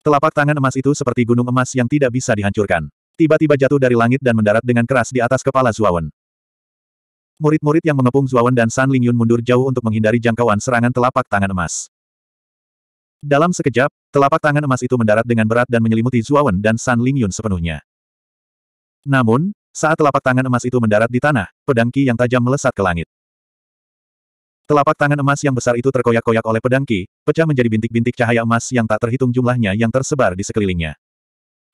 A: Telapak tangan emas itu seperti gunung emas yang tidak bisa dihancurkan. Tiba-tiba jatuh dari langit dan mendarat dengan keras di atas kepala Zuawan. Murid-murid yang mengepung Zuawan dan San Lingyun mundur jauh untuk menghindari jangkauan serangan telapak tangan emas. Dalam sekejap, telapak tangan emas itu mendarat dengan berat dan menyelimuti Zuawan dan San Lingyun sepenuhnya. Namun, saat telapak tangan emas itu mendarat di tanah, pedang Ki yang tajam melesat ke langit. Telapak tangan emas yang besar itu terkoyak-koyak oleh pedang Ki, pecah menjadi bintik-bintik cahaya emas yang tak terhitung jumlahnya yang tersebar di sekelilingnya.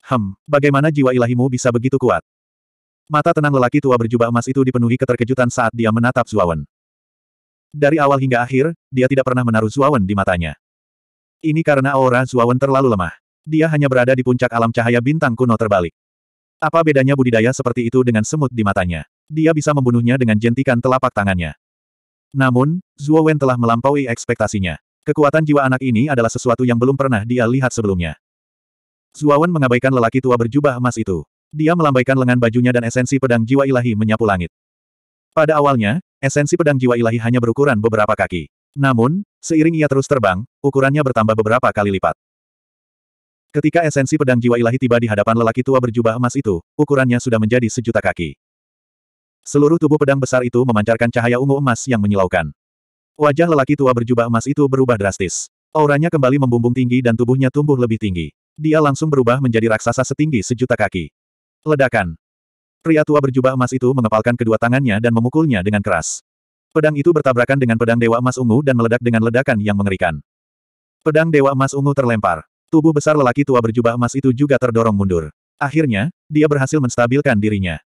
A: Hem, bagaimana jiwa ilahimu bisa begitu kuat? Mata tenang lelaki tua berjubah emas itu dipenuhi keterkejutan saat dia menatap Zuawan. Dari awal hingga akhir, dia tidak pernah menaruh Zuawan di matanya. Ini karena aura Zuawan terlalu lemah. Dia hanya berada di puncak alam cahaya bintang kuno terbalik. Apa bedanya budidaya seperti itu dengan semut di matanya? Dia bisa membunuhnya dengan jentikan telapak tangannya. Namun, Zhuo Wen telah melampaui ekspektasinya. Kekuatan jiwa anak ini adalah sesuatu yang belum pernah dia lihat sebelumnya. Zhuo Wen mengabaikan lelaki tua berjubah emas itu. Dia melambaikan lengan bajunya dan esensi pedang jiwa ilahi menyapu langit. Pada awalnya, esensi pedang jiwa ilahi hanya berukuran beberapa kaki. Namun, seiring ia terus terbang, ukurannya bertambah beberapa kali lipat. Ketika esensi pedang jiwa ilahi tiba di hadapan lelaki tua berjubah emas itu, ukurannya sudah menjadi sejuta kaki. Seluruh tubuh pedang besar itu memancarkan cahaya ungu emas yang menyilaukan. Wajah lelaki tua berjubah emas itu berubah drastis. Auranya kembali membumbung tinggi dan tubuhnya tumbuh lebih tinggi. Dia langsung berubah menjadi raksasa setinggi sejuta kaki. Ledakan. Pria tua berjubah emas itu mengepalkan kedua tangannya dan memukulnya dengan keras. Pedang itu bertabrakan dengan pedang dewa emas ungu dan meledak dengan ledakan yang mengerikan. Pedang dewa emas ungu terlempar. Tubuh besar lelaki tua berjubah emas itu juga terdorong mundur. Akhirnya, dia berhasil menstabilkan dirinya.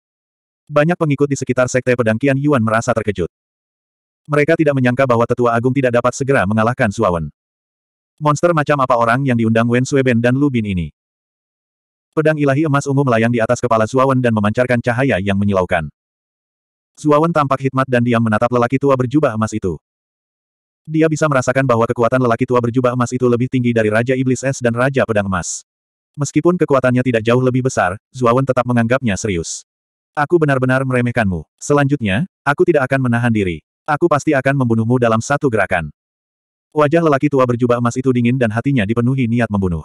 A: Banyak pengikut di sekitar Sekte Pedang Kian Yuan merasa terkejut. Mereka tidak menyangka bahwa Tetua Agung tidak dapat segera mengalahkan Suawen. Monster macam apa orang yang diundang Wen Sueben dan Lu Bin ini? Pedang ilahi emas ungu melayang di atas kepala Suawen dan memancarkan cahaya yang menyilaukan. Suawen tampak hikmat dan diam menatap lelaki tua berjubah emas itu. Dia bisa merasakan bahwa kekuatan lelaki tua berjubah emas itu lebih tinggi dari Raja Iblis Es dan Raja Pedang Emas. Meskipun kekuatannya tidak jauh lebih besar, Zuawan tetap menganggapnya serius. Aku benar-benar meremehkanmu. Selanjutnya, aku tidak akan menahan diri. Aku pasti akan membunuhmu dalam satu gerakan. Wajah lelaki tua berjubah emas itu dingin dan hatinya dipenuhi niat membunuh.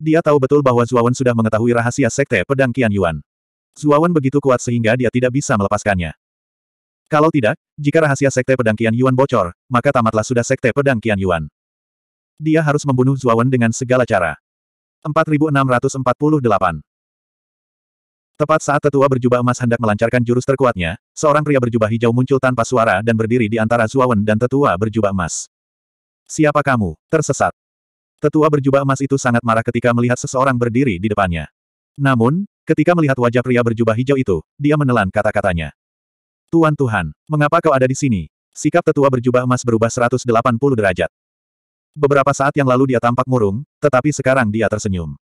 A: Dia tahu betul bahwa Zuawan sudah mengetahui rahasia sekte pedang Qian Yuan. Zuawan begitu kuat sehingga dia tidak bisa melepaskannya. Kalau tidak, jika rahasia Sekte Pedang Kian Yuan bocor, maka tamatlah sudah Sekte Pedang Kian Yuan. Dia harus membunuh Zuawan dengan segala cara. 4648 Tepat saat tetua berjubah emas hendak melancarkan jurus terkuatnya, seorang pria berjubah hijau muncul tanpa suara dan berdiri di antara Zuawan dan tetua berjubah emas. Siapa kamu? Tersesat. Tetua berjubah emas itu sangat marah ketika melihat seseorang berdiri di depannya. Namun, ketika melihat wajah pria berjubah hijau itu, dia menelan kata-katanya. Tuan Tuhan, mengapa kau ada di sini? Sikap tetua berjubah emas berubah 180 derajat. Beberapa saat yang lalu dia tampak murung, tetapi sekarang dia tersenyum.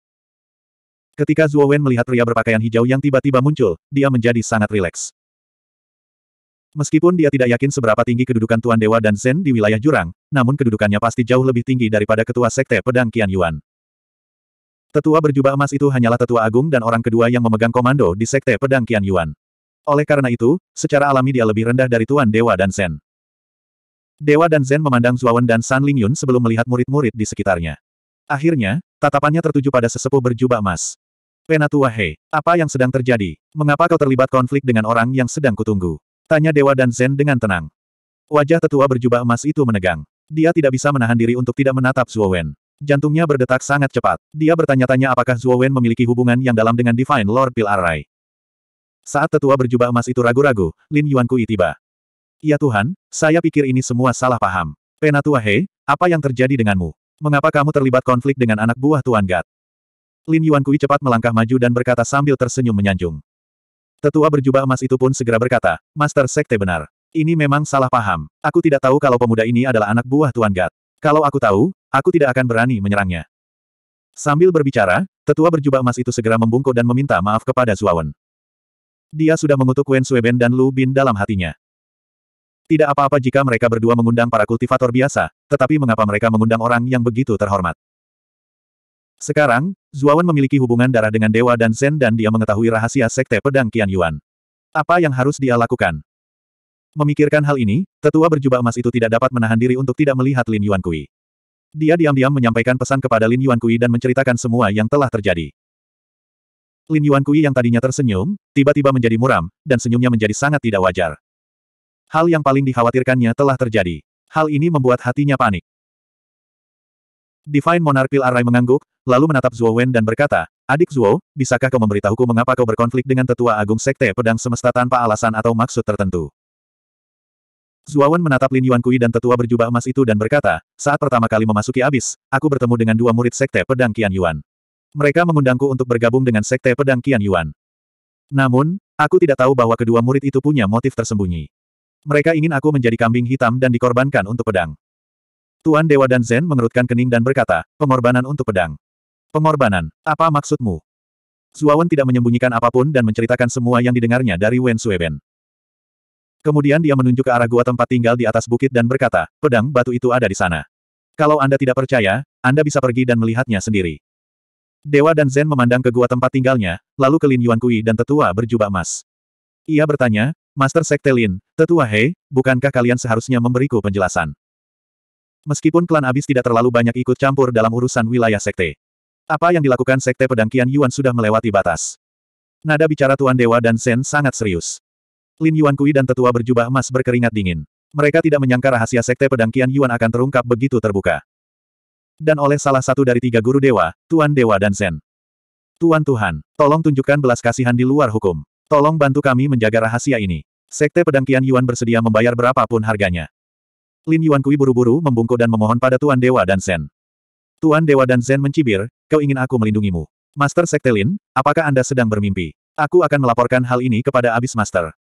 A: Ketika Zhuo Wen melihat pria berpakaian hijau yang tiba-tiba muncul, dia menjadi sangat rileks. Meskipun dia tidak yakin seberapa tinggi kedudukan Tuan Dewa dan Zen di wilayah jurang, namun kedudukannya pasti jauh lebih tinggi daripada ketua sekte pedang Qian Yuan. Tetua berjubah emas itu hanyalah tetua agung dan orang kedua yang memegang komando di sekte pedang Qian Yuan. Oleh karena itu, secara alami dia lebih rendah dari Tuan Dewa dan Zen. Dewa dan Zen memandang Zuawan dan San Lingyun sebelum melihat murid-murid di sekitarnya. Akhirnya, tatapannya tertuju pada sesepuh berjubah emas. Penatua Hei, apa yang sedang terjadi? Mengapa kau terlibat konflik dengan orang yang sedang kutunggu? Tanya Dewa dan Zen dengan tenang. Wajah tetua berjubah emas itu menegang. Dia tidak bisa menahan diri untuk tidak menatap Zuowen. Jantungnya berdetak sangat cepat. Dia bertanya-tanya apakah Zuowen memiliki hubungan yang dalam dengan Divine Lord Pilarai. Saat tetua berjubah emas itu ragu-ragu, Lin Yuan Kui tiba. Ya Tuhan, saya pikir ini semua salah paham. Penatua He, apa yang terjadi denganmu? Mengapa kamu terlibat konflik dengan anak buah Tuan Gat? Lin Yuan Kui cepat melangkah maju dan berkata sambil tersenyum menyanjung. Tetua berjubah emas itu pun segera berkata, Master Sekte benar. Ini memang salah paham. Aku tidak tahu kalau pemuda ini adalah anak buah Tuan Gat. Kalau aku tahu, aku tidak akan berani menyerangnya. Sambil berbicara, tetua berjubah emas itu segera membungkuk dan meminta maaf kepada Zuawan. Dia sudah mengutuk Wen Sueben dan Lu Bin dalam hatinya. Tidak apa-apa jika mereka berdua mengundang para kultivator biasa, tetapi mengapa mereka mengundang orang yang begitu terhormat? Sekarang, Zuawan memiliki hubungan darah dengan Dewa dan Zen dan dia mengetahui rahasia Sekte Pedang Qian Yuan. Apa yang harus dia lakukan? Memikirkan hal ini, tetua berjubah emas itu tidak dapat menahan diri untuk tidak melihat Lin Yuan Kui. Dia diam-diam menyampaikan pesan kepada Lin Yuan Kui dan menceritakan semua yang telah terjadi. Lin Yuan Kui yang tadinya tersenyum, tiba-tiba menjadi muram, dan senyumnya menjadi sangat tidak wajar. Hal yang paling dikhawatirkannya telah terjadi. Hal ini membuat hatinya panik. Divine Monarch Pil Arai mengangguk, lalu menatap Zuo Wen dan berkata, Adik Zuo, bisakah kau memberitahuku mengapa kau berkonflik dengan tetua agung sekte pedang semesta tanpa alasan atau maksud tertentu? Wen menatap Lin Yuan Kui dan tetua berjubah emas itu dan berkata, saat pertama kali memasuki abis, aku bertemu dengan dua murid sekte pedang Qian Yuan. Mereka mengundangku untuk bergabung dengan Sekte Pedang Qian Yuan. Namun, aku tidak tahu bahwa kedua murid itu punya motif tersembunyi. Mereka ingin aku menjadi kambing hitam dan dikorbankan untuk pedang. Tuan Dewa dan Zen mengerutkan kening dan berkata, pengorbanan untuk pedang. Pengorbanan, apa maksudmu? Zuawan tidak menyembunyikan apapun dan menceritakan semua yang didengarnya dari Wen Sueben. Kemudian dia menunjuk ke arah gua tempat tinggal di atas bukit dan berkata, pedang batu itu ada di sana. Kalau Anda tidak percaya, Anda bisa pergi dan melihatnya sendiri. Dewa dan Zen memandang ke gua tempat tinggalnya, lalu ke Lin Yuan Kui dan tetua berjubah emas. Ia bertanya, Master Sekte Lin, tetua He, bukankah kalian seharusnya memberiku penjelasan? Meskipun klan abis tidak terlalu banyak ikut campur dalam urusan wilayah sekte. Apa yang dilakukan sekte Pedang Kian Yuan sudah melewati batas. Nada bicara Tuan Dewa dan Zen sangat serius. Lin Yuan Kui dan tetua berjubah emas berkeringat dingin. Mereka tidak menyangka rahasia sekte Pedang Kian Yuan akan terungkap begitu terbuka dan oleh salah satu dari tiga guru dewa, Tuan Dewa dan Zen. Tuan Tuhan, tolong tunjukkan belas kasihan di luar hukum. Tolong bantu kami menjaga rahasia ini. Sekte Pedang Kian Yuan bersedia membayar berapapun harganya. Lin Yuan Kui buru-buru membungkuk dan memohon pada Tuan Dewa dan Zen. Tuan Dewa dan Zen mencibir, kau ingin aku melindungimu. Master Sekte Lin, apakah Anda sedang bermimpi? Aku akan melaporkan hal ini kepada Abis Master.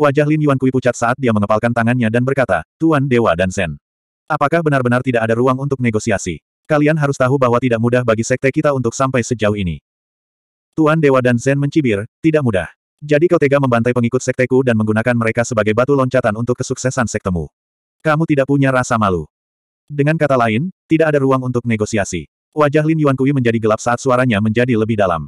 A: Wajah Lin Yuan Kui pucat saat dia mengepalkan tangannya dan berkata, Tuan Dewa dan Zen. Apakah benar-benar tidak ada ruang untuk negosiasi? Kalian harus tahu bahwa tidak mudah bagi sekte kita untuk sampai sejauh ini. Tuan Dewa dan Zen mencibir, tidak mudah. Jadi kau tega membantai pengikut sekteku dan menggunakan mereka sebagai batu loncatan untuk kesuksesan sektemu. Kamu tidak punya rasa malu. Dengan kata lain, tidak ada ruang untuk negosiasi. Wajah Lin Yuan Kui menjadi gelap saat suaranya menjadi lebih dalam.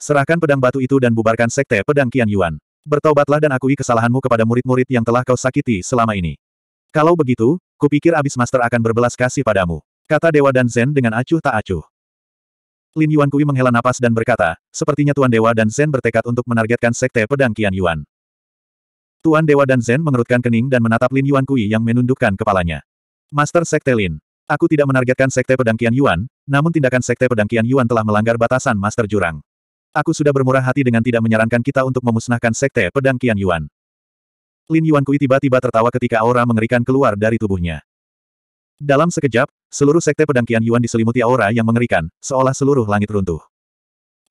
A: Serahkan pedang batu itu dan bubarkan sekte pedang Qian Yuan. Bertobatlah dan akui kesalahanmu kepada murid-murid yang telah kau sakiti selama ini. Kalau begitu, kupikir Abis Master akan berbelas kasih padamu. Kata Dewa dan Zen dengan acuh tak acuh. Lin Yuan Kui menghela napas dan berkata, sepertinya Tuan Dewa dan Zen bertekad untuk menargetkan Sekte Pedang Kian Yuan. Tuan Dewa dan Zen mengerutkan kening dan menatap Lin Yuan Kui yang menundukkan kepalanya. Master Sekte Lin, aku tidak menargetkan Sekte Pedang Kian Yuan, namun tindakan Sekte Pedang Kian Yuan telah melanggar batasan Master Jurang. Aku sudah bermurah hati dengan tidak menyarankan kita untuk memusnahkan Sekte Pedang Kian Yuan. Lin Yuan Kui tiba-tiba tertawa ketika aura mengerikan keluar dari tubuhnya. Dalam sekejap, seluruh sekte pedang Qian Yuan diselimuti aura yang mengerikan, seolah seluruh langit runtuh.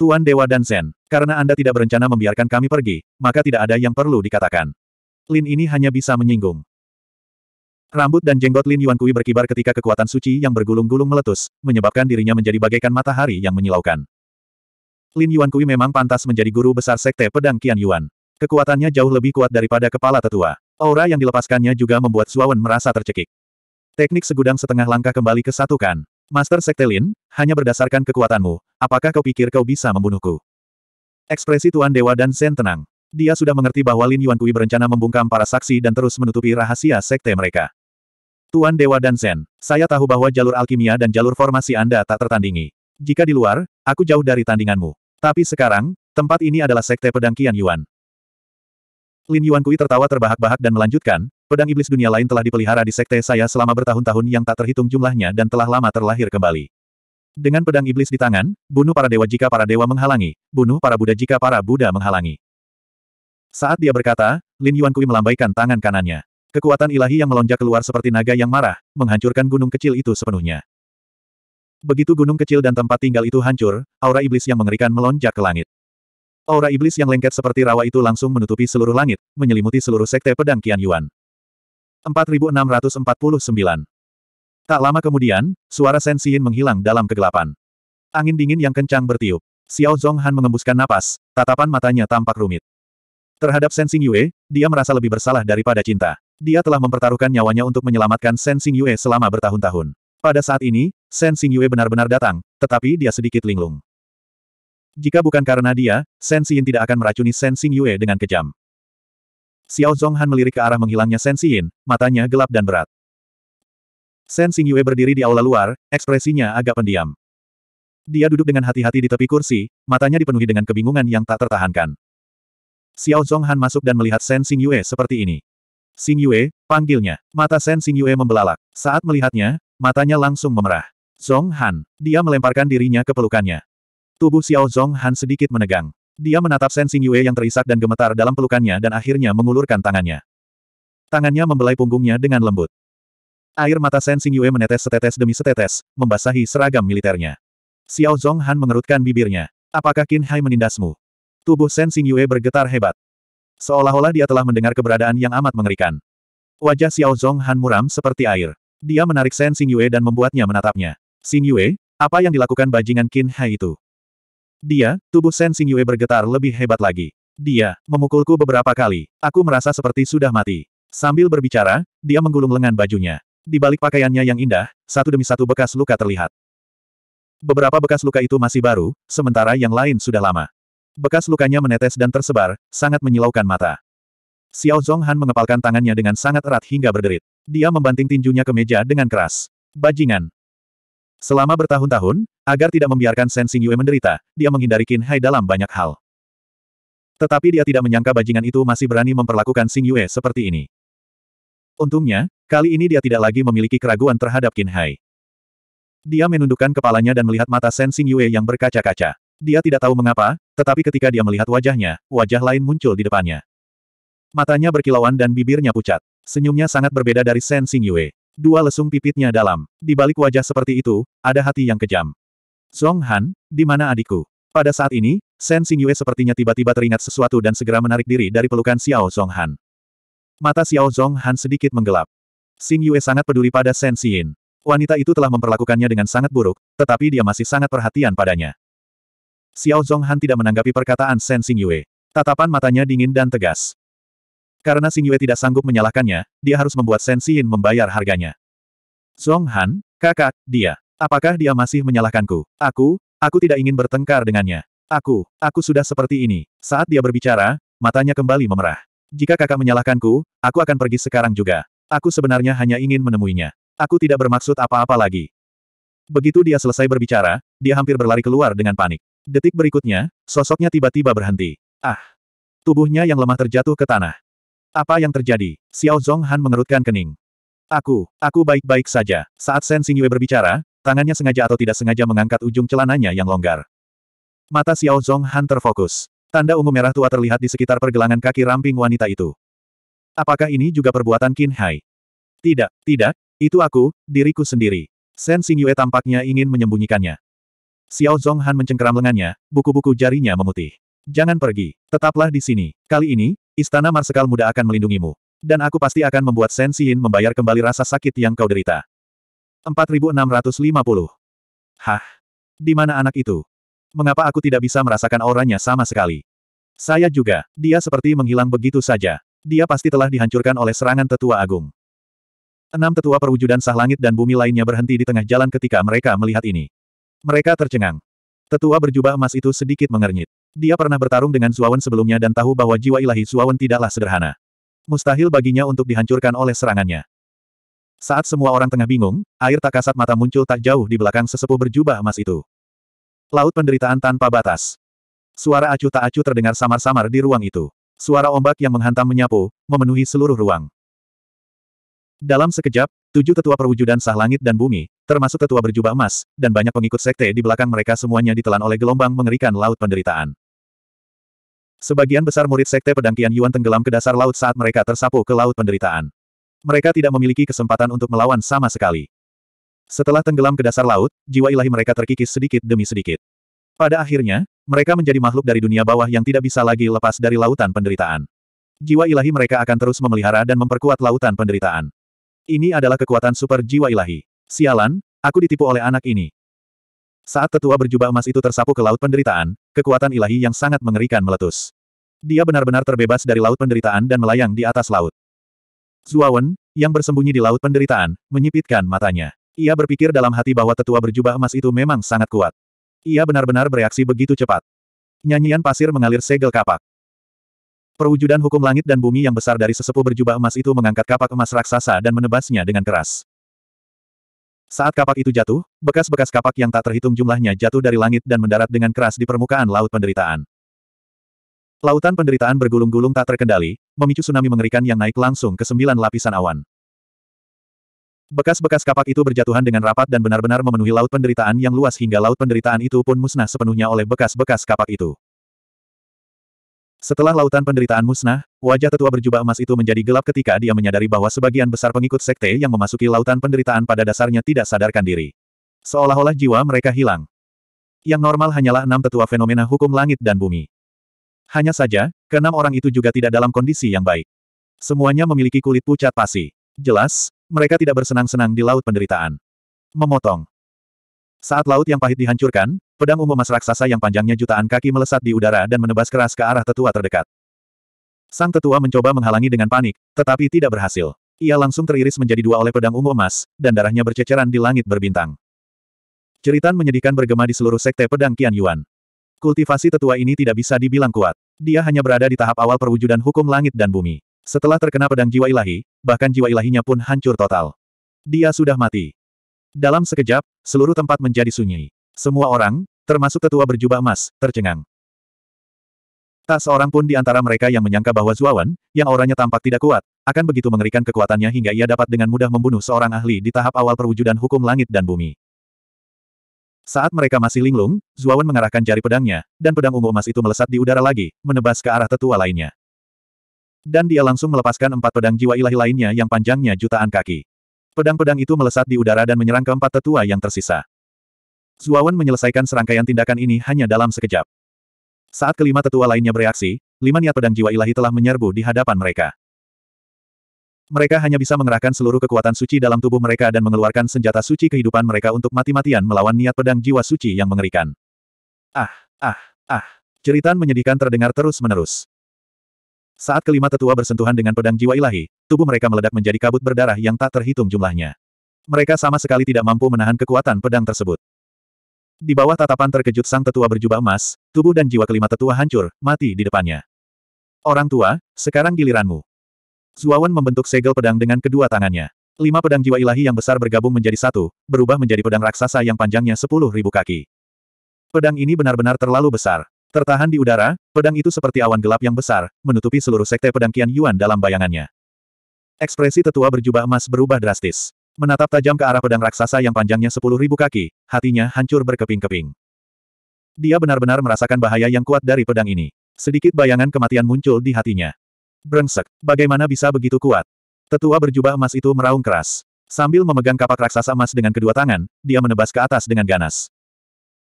A: Tuan Dewa dan Zen, karena Anda tidak berencana membiarkan kami pergi, maka tidak ada yang perlu dikatakan. Lin ini hanya bisa menyinggung. Rambut dan jenggot Lin Yuan Kui berkibar ketika kekuatan suci yang bergulung-gulung meletus, menyebabkan dirinya menjadi bagaikan matahari yang menyilaukan. Lin Yuan Kui memang pantas menjadi guru besar sekte pedang Qian Yuan. Kekuatannya jauh lebih kuat daripada kepala tetua. Aura yang dilepaskannya juga membuat Suawan merasa tercekik. Teknik segudang setengah langkah kembali ke satu kan. Master Sektelin, hanya berdasarkan kekuatanmu, apakah kau pikir kau bisa membunuhku? Ekspresi Tuan Dewa dan Sen tenang. Dia sudah mengerti bahwa Lin Yuan Yuankui berencana membungkam para saksi dan terus menutupi rahasia sekte mereka. Tuan Dewa dan Sen, saya tahu bahwa jalur alkimia dan jalur formasi Anda tak tertandingi. Jika di luar, aku jauh dari tandinganmu. Tapi sekarang, tempat ini adalah sekte pedang Kian Yuan. Lin Yuan Yuankui tertawa terbahak-bahak dan melanjutkan, pedang iblis dunia lain telah dipelihara di sekte saya selama bertahun-tahun yang tak terhitung jumlahnya dan telah lama terlahir kembali. Dengan pedang iblis di tangan, bunuh para dewa jika para dewa menghalangi, bunuh para Buddha jika para Buddha menghalangi. Saat dia berkata, Lin Yuan Yuankui melambaikan tangan kanannya. Kekuatan ilahi yang melonjak keluar seperti naga yang marah, menghancurkan gunung kecil itu sepenuhnya. Begitu gunung kecil dan tempat tinggal itu hancur, aura iblis yang mengerikan melonjak ke langit. Aura iblis yang lengket seperti rawa itu langsung menutupi seluruh langit, menyelimuti seluruh sekte pedang Qian Yuan. 4649. Tak lama kemudian, suara Shen Xin menghilang dalam kegelapan. Angin dingin yang kencang bertiup. Xiao Zonghan mengembuskan napas, tatapan matanya tampak rumit. Terhadap Shen Xing Yue, dia merasa lebih bersalah daripada cinta. Dia telah mempertaruhkan nyawanya untuk menyelamatkan Shen Xing Yue selama bertahun-tahun. Pada saat ini, Shen Xing Yue benar-benar datang, tetapi dia sedikit linglung. Jika bukan karena dia, Shen Xin tidak akan meracuni Shen Xing Yue dengan kejam. Xiao Zonghan melirik ke arah menghilangnya Shen Xin, matanya gelap dan berat. Shen Xing Yue berdiri di aula luar, ekspresinya agak pendiam. Dia duduk dengan hati-hati di tepi kursi, matanya dipenuhi dengan kebingungan yang tak tertahankan. Xiao Zonghan masuk dan melihat Shen Xing Yue seperti ini. Xing Yue, panggilnya. Mata Shen Xing Yue membelalak. Saat melihatnya, matanya langsung memerah. Zhonghan, Han, dia melemparkan dirinya ke pelukannya. Tubuh Xiao Zong Han sedikit menegang. Dia menatap Shen Xingyue yang terisak dan gemetar dalam pelukannya dan akhirnya mengulurkan tangannya. Tangannya membelai punggungnya dengan lembut. Air mata Shen Xingyue menetes setetes demi setetes, membasahi seragam militernya. Xiao Zong Han mengerutkan bibirnya. Apakah Qin Hai menindasmu? Tubuh Shen Xingyue bergetar hebat. Seolah-olah dia telah mendengar keberadaan yang amat mengerikan. Wajah Xiao Zong Han muram seperti air. Dia menarik Shen Xingyue dan membuatnya menatapnya. Xingyue, apa yang dilakukan bajingan Qin Hai itu? Dia, tubuh Shen Yue bergetar lebih hebat lagi. Dia, memukulku beberapa kali. Aku merasa seperti sudah mati. Sambil berbicara, dia menggulung lengan bajunya. Di balik pakaiannya yang indah, satu demi satu bekas luka terlihat. Beberapa bekas luka itu masih baru, sementara yang lain sudah lama. Bekas lukanya menetes dan tersebar, sangat menyilaukan mata. Xiao Zonghan mengepalkan tangannya dengan sangat erat hingga berderit. Dia membanting tinjunya ke meja dengan keras. Bajingan, Selama bertahun-tahun, agar tidak membiarkan Shen Yue menderita, dia menghindari Qin Hai dalam banyak hal. Tetapi dia tidak menyangka bajingan itu masih berani memperlakukan Yue seperti ini. Untungnya, kali ini dia tidak lagi memiliki keraguan terhadap Qin Hai. Dia menundukkan kepalanya dan melihat mata Shen Yue yang berkaca-kaca. Dia tidak tahu mengapa, tetapi ketika dia melihat wajahnya, wajah lain muncul di depannya. Matanya berkilauan dan bibirnya pucat. Senyumnya sangat berbeda dari Shen Yue. Dua lesung pipitnya dalam. Di balik wajah seperti itu, ada hati yang kejam. Song Han, di mana adikku? Pada saat ini, Shen Yue sepertinya tiba-tiba teringat sesuatu dan segera menarik diri dari pelukan Xiao Song Han. Mata Xiao Song Han sedikit menggelap. Yue sangat peduli pada Shen Xin. Wanita itu telah memperlakukannya dengan sangat buruk, tetapi dia masih sangat perhatian padanya. Xiao Zhonghan tidak menanggapi perkataan Shen Xingyue. Tatapan matanya dingin dan tegas. Karena Xing Yue tidak sanggup menyalahkannya, dia harus membuat Shen Xin membayar harganya. Song Han, kakak, dia. Apakah dia masih menyalahkanku? Aku, aku tidak ingin bertengkar dengannya. Aku, aku sudah seperti ini. Saat dia berbicara, matanya kembali memerah. Jika kakak menyalahkanku, aku akan pergi sekarang juga. Aku sebenarnya hanya ingin menemuinya. Aku tidak bermaksud apa-apa lagi. Begitu dia selesai berbicara, dia hampir berlari keluar dengan panik. Detik berikutnya, sosoknya tiba-tiba berhenti. Ah! Tubuhnya yang lemah terjatuh ke tanah. Apa yang terjadi? Xiao Zonghan mengerutkan kening. Aku, aku baik-baik saja. Saat Shen Xingyue berbicara, tangannya sengaja atau tidak sengaja mengangkat ujung celananya yang longgar. Mata Xiao Zonghan terfokus. Tanda ungu merah tua terlihat di sekitar pergelangan kaki ramping wanita itu. Apakah ini juga perbuatan Qin Hai? Tidak, tidak, itu aku, diriku sendiri. Shen Xingyue tampaknya ingin menyembunyikannya. Xiao Zonghan mencengkeram lengannya, buku-buku jarinya memutih. Jangan pergi, tetaplah di sini. Kali ini, Istana Marsekal Muda akan melindungimu. Dan aku pasti akan membuat Shen Xiin membayar kembali rasa sakit yang kau derita. 4650. Hah? Di mana anak itu? Mengapa aku tidak bisa merasakan auranya sama sekali? Saya juga, dia seperti menghilang begitu saja. Dia pasti telah dihancurkan oleh serangan tetua agung. Enam tetua perwujudan sah langit dan bumi lainnya berhenti di tengah jalan ketika mereka melihat ini. Mereka tercengang. Tetua berjubah emas itu sedikit mengernyit. Dia pernah bertarung dengan Suawan sebelumnya dan tahu bahwa jiwa ilahi Suawan tidaklah sederhana. Mustahil baginya untuk dihancurkan oleh serangannya. Saat semua orang tengah bingung, air tak kasat mata muncul tak jauh di belakang sesepuh berjubah emas itu. Laut penderitaan tanpa batas. Suara acuh tak acuh terdengar samar-samar di ruang itu. Suara ombak yang menghantam menyapu, memenuhi seluruh ruang. Dalam sekejap, tujuh tetua perwujudan sah langit dan bumi, termasuk tetua berjubah emas, dan banyak pengikut sekte di belakang mereka semuanya ditelan oleh gelombang mengerikan laut penderitaan. Sebagian besar murid sekte pedang Kian Yuan tenggelam ke dasar laut saat mereka tersapu ke laut penderitaan. Mereka tidak memiliki kesempatan untuk melawan sama sekali. Setelah tenggelam ke dasar laut, jiwa ilahi mereka terkikis sedikit demi sedikit. Pada akhirnya, mereka menjadi makhluk dari dunia bawah yang tidak bisa lagi lepas dari lautan penderitaan. Jiwa ilahi mereka akan terus memelihara dan memperkuat lautan penderitaan. Ini adalah kekuatan super jiwa ilahi. Sialan, aku ditipu oleh anak ini. Saat tetua berjubah emas itu tersapu ke laut penderitaan, kekuatan ilahi yang sangat mengerikan meletus. Dia benar-benar terbebas dari laut penderitaan dan melayang di atas laut. Zuawan, yang bersembunyi di laut penderitaan, menyipitkan matanya. Ia berpikir dalam hati bahwa tetua berjubah emas itu memang sangat kuat. Ia benar-benar bereaksi begitu cepat. Nyanyian pasir mengalir segel kapak. Perwujudan hukum langit dan bumi yang besar dari sesepuh berjubah emas itu mengangkat kapak emas raksasa dan menebasnya dengan keras. Saat kapak itu jatuh, bekas-bekas kapak yang tak terhitung jumlahnya jatuh dari langit dan mendarat dengan keras di permukaan Laut Penderitaan. Lautan penderitaan bergulung-gulung tak terkendali, memicu tsunami mengerikan yang naik langsung ke sembilan lapisan awan. Bekas-bekas kapak itu berjatuhan dengan rapat dan benar-benar memenuhi laut penderitaan yang luas hingga laut penderitaan itu pun musnah sepenuhnya oleh bekas-bekas kapak itu. Setelah lautan penderitaan musnah, wajah tetua berjubah emas itu menjadi gelap ketika dia menyadari bahwa sebagian besar pengikut sekte yang memasuki lautan penderitaan pada dasarnya tidak sadarkan diri. Seolah-olah jiwa mereka hilang. Yang normal hanyalah enam tetua fenomena hukum langit dan bumi. Hanya saja, keenam orang itu juga tidak dalam kondisi yang baik. Semuanya memiliki kulit pucat pasi. Jelas, mereka tidak bersenang-senang di laut penderitaan. Memotong. Saat laut yang pahit dihancurkan, Pedang ungu mas raksasa yang panjangnya jutaan kaki melesat di udara dan menebas keras ke arah tetua terdekat. Sang tetua mencoba menghalangi dengan panik, tetapi tidak berhasil. Ia langsung teriris menjadi dua oleh pedang ungu emas, dan darahnya berceceran di langit berbintang. Ceritan menyedihkan bergema di seluruh sekte pedang Qian Yuan. Kultivasi tetua ini tidak bisa dibilang kuat. Dia hanya berada di tahap awal perwujudan hukum langit dan bumi. Setelah terkena pedang jiwa ilahi, bahkan jiwa ilahinya pun hancur total. Dia sudah mati. Dalam sekejap, seluruh tempat menjadi sunyi. Semua orang, termasuk tetua berjubah emas, tercengang. Tak seorang pun di antara mereka yang menyangka bahwa Zuawan, yang auranya tampak tidak kuat, akan begitu mengerikan kekuatannya hingga ia dapat dengan mudah membunuh seorang ahli di tahap awal perwujudan hukum langit dan bumi. Saat mereka masih linglung, Zuawan mengarahkan jari pedangnya, dan pedang ungu emas itu melesat di udara lagi, menebas ke arah tetua lainnya. Dan dia langsung melepaskan empat pedang jiwa ilahi lainnya yang panjangnya jutaan kaki. Pedang-pedang itu melesat di udara dan menyerang keempat tetua yang tersisa. Zuawan menyelesaikan serangkaian tindakan ini hanya dalam sekejap. Saat kelima tetua lainnya bereaksi, lima niat pedang jiwa ilahi telah menyerbu di hadapan mereka. Mereka hanya bisa mengerahkan seluruh kekuatan suci dalam tubuh mereka dan mengeluarkan senjata suci kehidupan mereka untuk mati-matian melawan niat pedang jiwa suci yang mengerikan. Ah, ah, ah. ceritan menyedihkan terdengar terus-menerus. Saat kelima tetua bersentuhan dengan pedang jiwa ilahi, tubuh mereka meledak menjadi kabut berdarah yang tak terhitung jumlahnya. Mereka sama sekali tidak mampu menahan kekuatan pedang tersebut. Di bawah tatapan terkejut sang tetua berjubah emas, tubuh dan jiwa kelima tetua hancur, mati di depannya. Orang tua, sekarang giliranmu. Zuawan membentuk segel pedang dengan kedua tangannya. Lima pedang jiwa ilahi yang besar bergabung menjadi satu, berubah menjadi pedang raksasa yang panjangnya sepuluh ribu kaki. Pedang ini benar-benar terlalu besar. Tertahan di udara, pedang itu seperti awan gelap yang besar, menutupi seluruh sekte pedang kian Yuan dalam bayangannya. Ekspresi tetua berjubah emas berubah drastis. Menatap tajam ke arah pedang raksasa yang panjangnya sepuluh ribu kaki, hatinya hancur berkeping-keping. Dia benar-benar merasakan bahaya yang kuat dari pedang ini. Sedikit bayangan kematian muncul di hatinya. Brengsek, bagaimana bisa begitu kuat? Tetua berjubah emas itu meraung keras. Sambil memegang kapak raksasa emas dengan kedua tangan, dia menebas ke atas dengan ganas.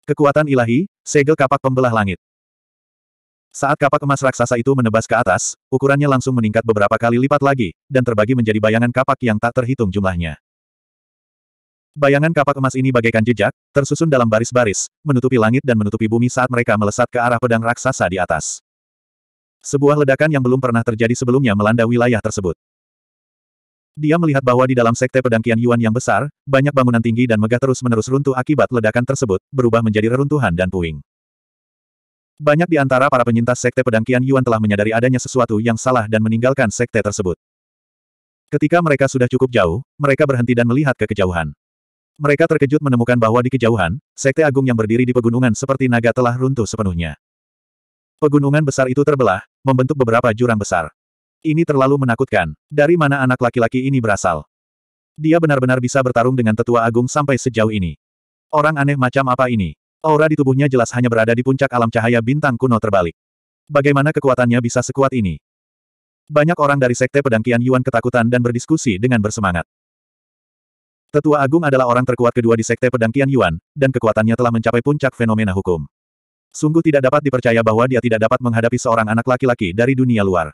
A: Kekuatan ilahi, segel kapak pembelah langit. Saat kapak emas raksasa itu menebas ke atas, ukurannya langsung meningkat beberapa kali lipat lagi, dan terbagi menjadi bayangan kapak yang tak terhitung jumlahnya. Bayangan kapak emas ini bagaikan jejak, tersusun dalam baris-baris, menutupi langit dan menutupi bumi saat mereka melesat ke arah pedang raksasa di atas. Sebuah ledakan yang belum pernah terjadi sebelumnya melanda wilayah tersebut. Dia melihat bahwa di dalam sekte pedang kian Yuan yang besar, banyak bangunan tinggi dan megah terus-menerus runtuh akibat ledakan tersebut, berubah menjadi reruntuhan dan puing. Banyak di antara para penyintas sekte pedang kian Yuan telah menyadari adanya sesuatu yang salah dan meninggalkan sekte tersebut. Ketika mereka sudah cukup jauh, mereka berhenti dan melihat ke kejauhan. Mereka terkejut menemukan bahwa di kejauhan, sekte agung yang berdiri di pegunungan seperti naga telah runtuh sepenuhnya. Pegunungan besar itu terbelah, membentuk beberapa jurang besar. Ini terlalu menakutkan. Dari mana anak laki-laki ini berasal? Dia benar-benar bisa bertarung dengan tetua agung sampai sejauh ini. Orang aneh macam apa ini? Aura di tubuhnya jelas hanya berada di puncak alam cahaya bintang kuno terbalik. Bagaimana kekuatannya bisa sekuat ini? Banyak orang dari Sekte Pedang Kian Yuan ketakutan dan berdiskusi dengan bersemangat. Tetua Agung adalah orang terkuat kedua di Sekte Pedang Kian Yuan, dan kekuatannya telah mencapai puncak fenomena hukum. Sungguh tidak dapat dipercaya bahwa dia tidak dapat menghadapi seorang anak laki-laki dari dunia luar.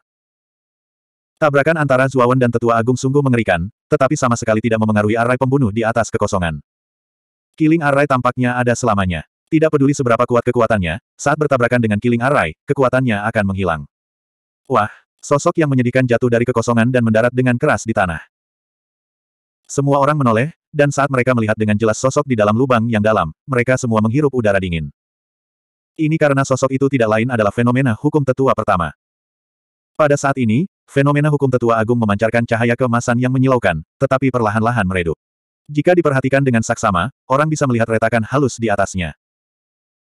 A: Tabrakan antara Zuawan dan Tetua Agung sungguh mengerikan, tetapi sama sekali tidak memengaruhi arai pembunuh di atas kekosongan. Killing arai tampaknya ada selamanya. Tidak peduli seberapa kuat kekuatannya, saat bertabrakan dengan Killing arai, kekuatannya akan menghilang. Wah, sosok yang menyedihkan jatuh dari kekosongan dan mendarat dengan keras di tanah. Semua orang menoleh, dan saat mereka melihat dengan jelas sosok di dalam lubang yang dalam, mereka semua menghirup udara dingin. Ini karena sosok itu tidak lain adalah fenomena hukum tetua pertama. Pada saat ini, fenomena hukum tetua agung memancarkan cahaya kemasan yang menyilaukan, tetapi perlahan-lahan meredup. Jika diperhatikan dengan saksama, orang bisa melihat retakan halus di atasnya.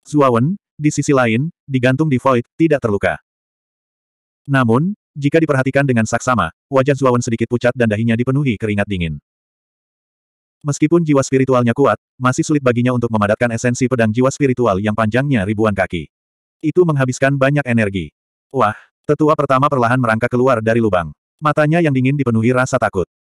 A: Zuawan, di sisi lain, digantung di void, tidak terluka. Namun, jika diperhatikan dengan saksama, wajah Zuawan sedikit pucat dan dahinya dipenuhi keringat dingin. Meskipun jiwa spiritualnya kuat, masih sulit baginya untuk memadatkan esensi pedang jiwa spiritual yang panjangnya ribuan kaki. Itu menghabiskan banyak energi. Wah, tetua pertama perlahan merangkak keluar dari lubang. Matanya yang dingin dipenuhi rasa takut.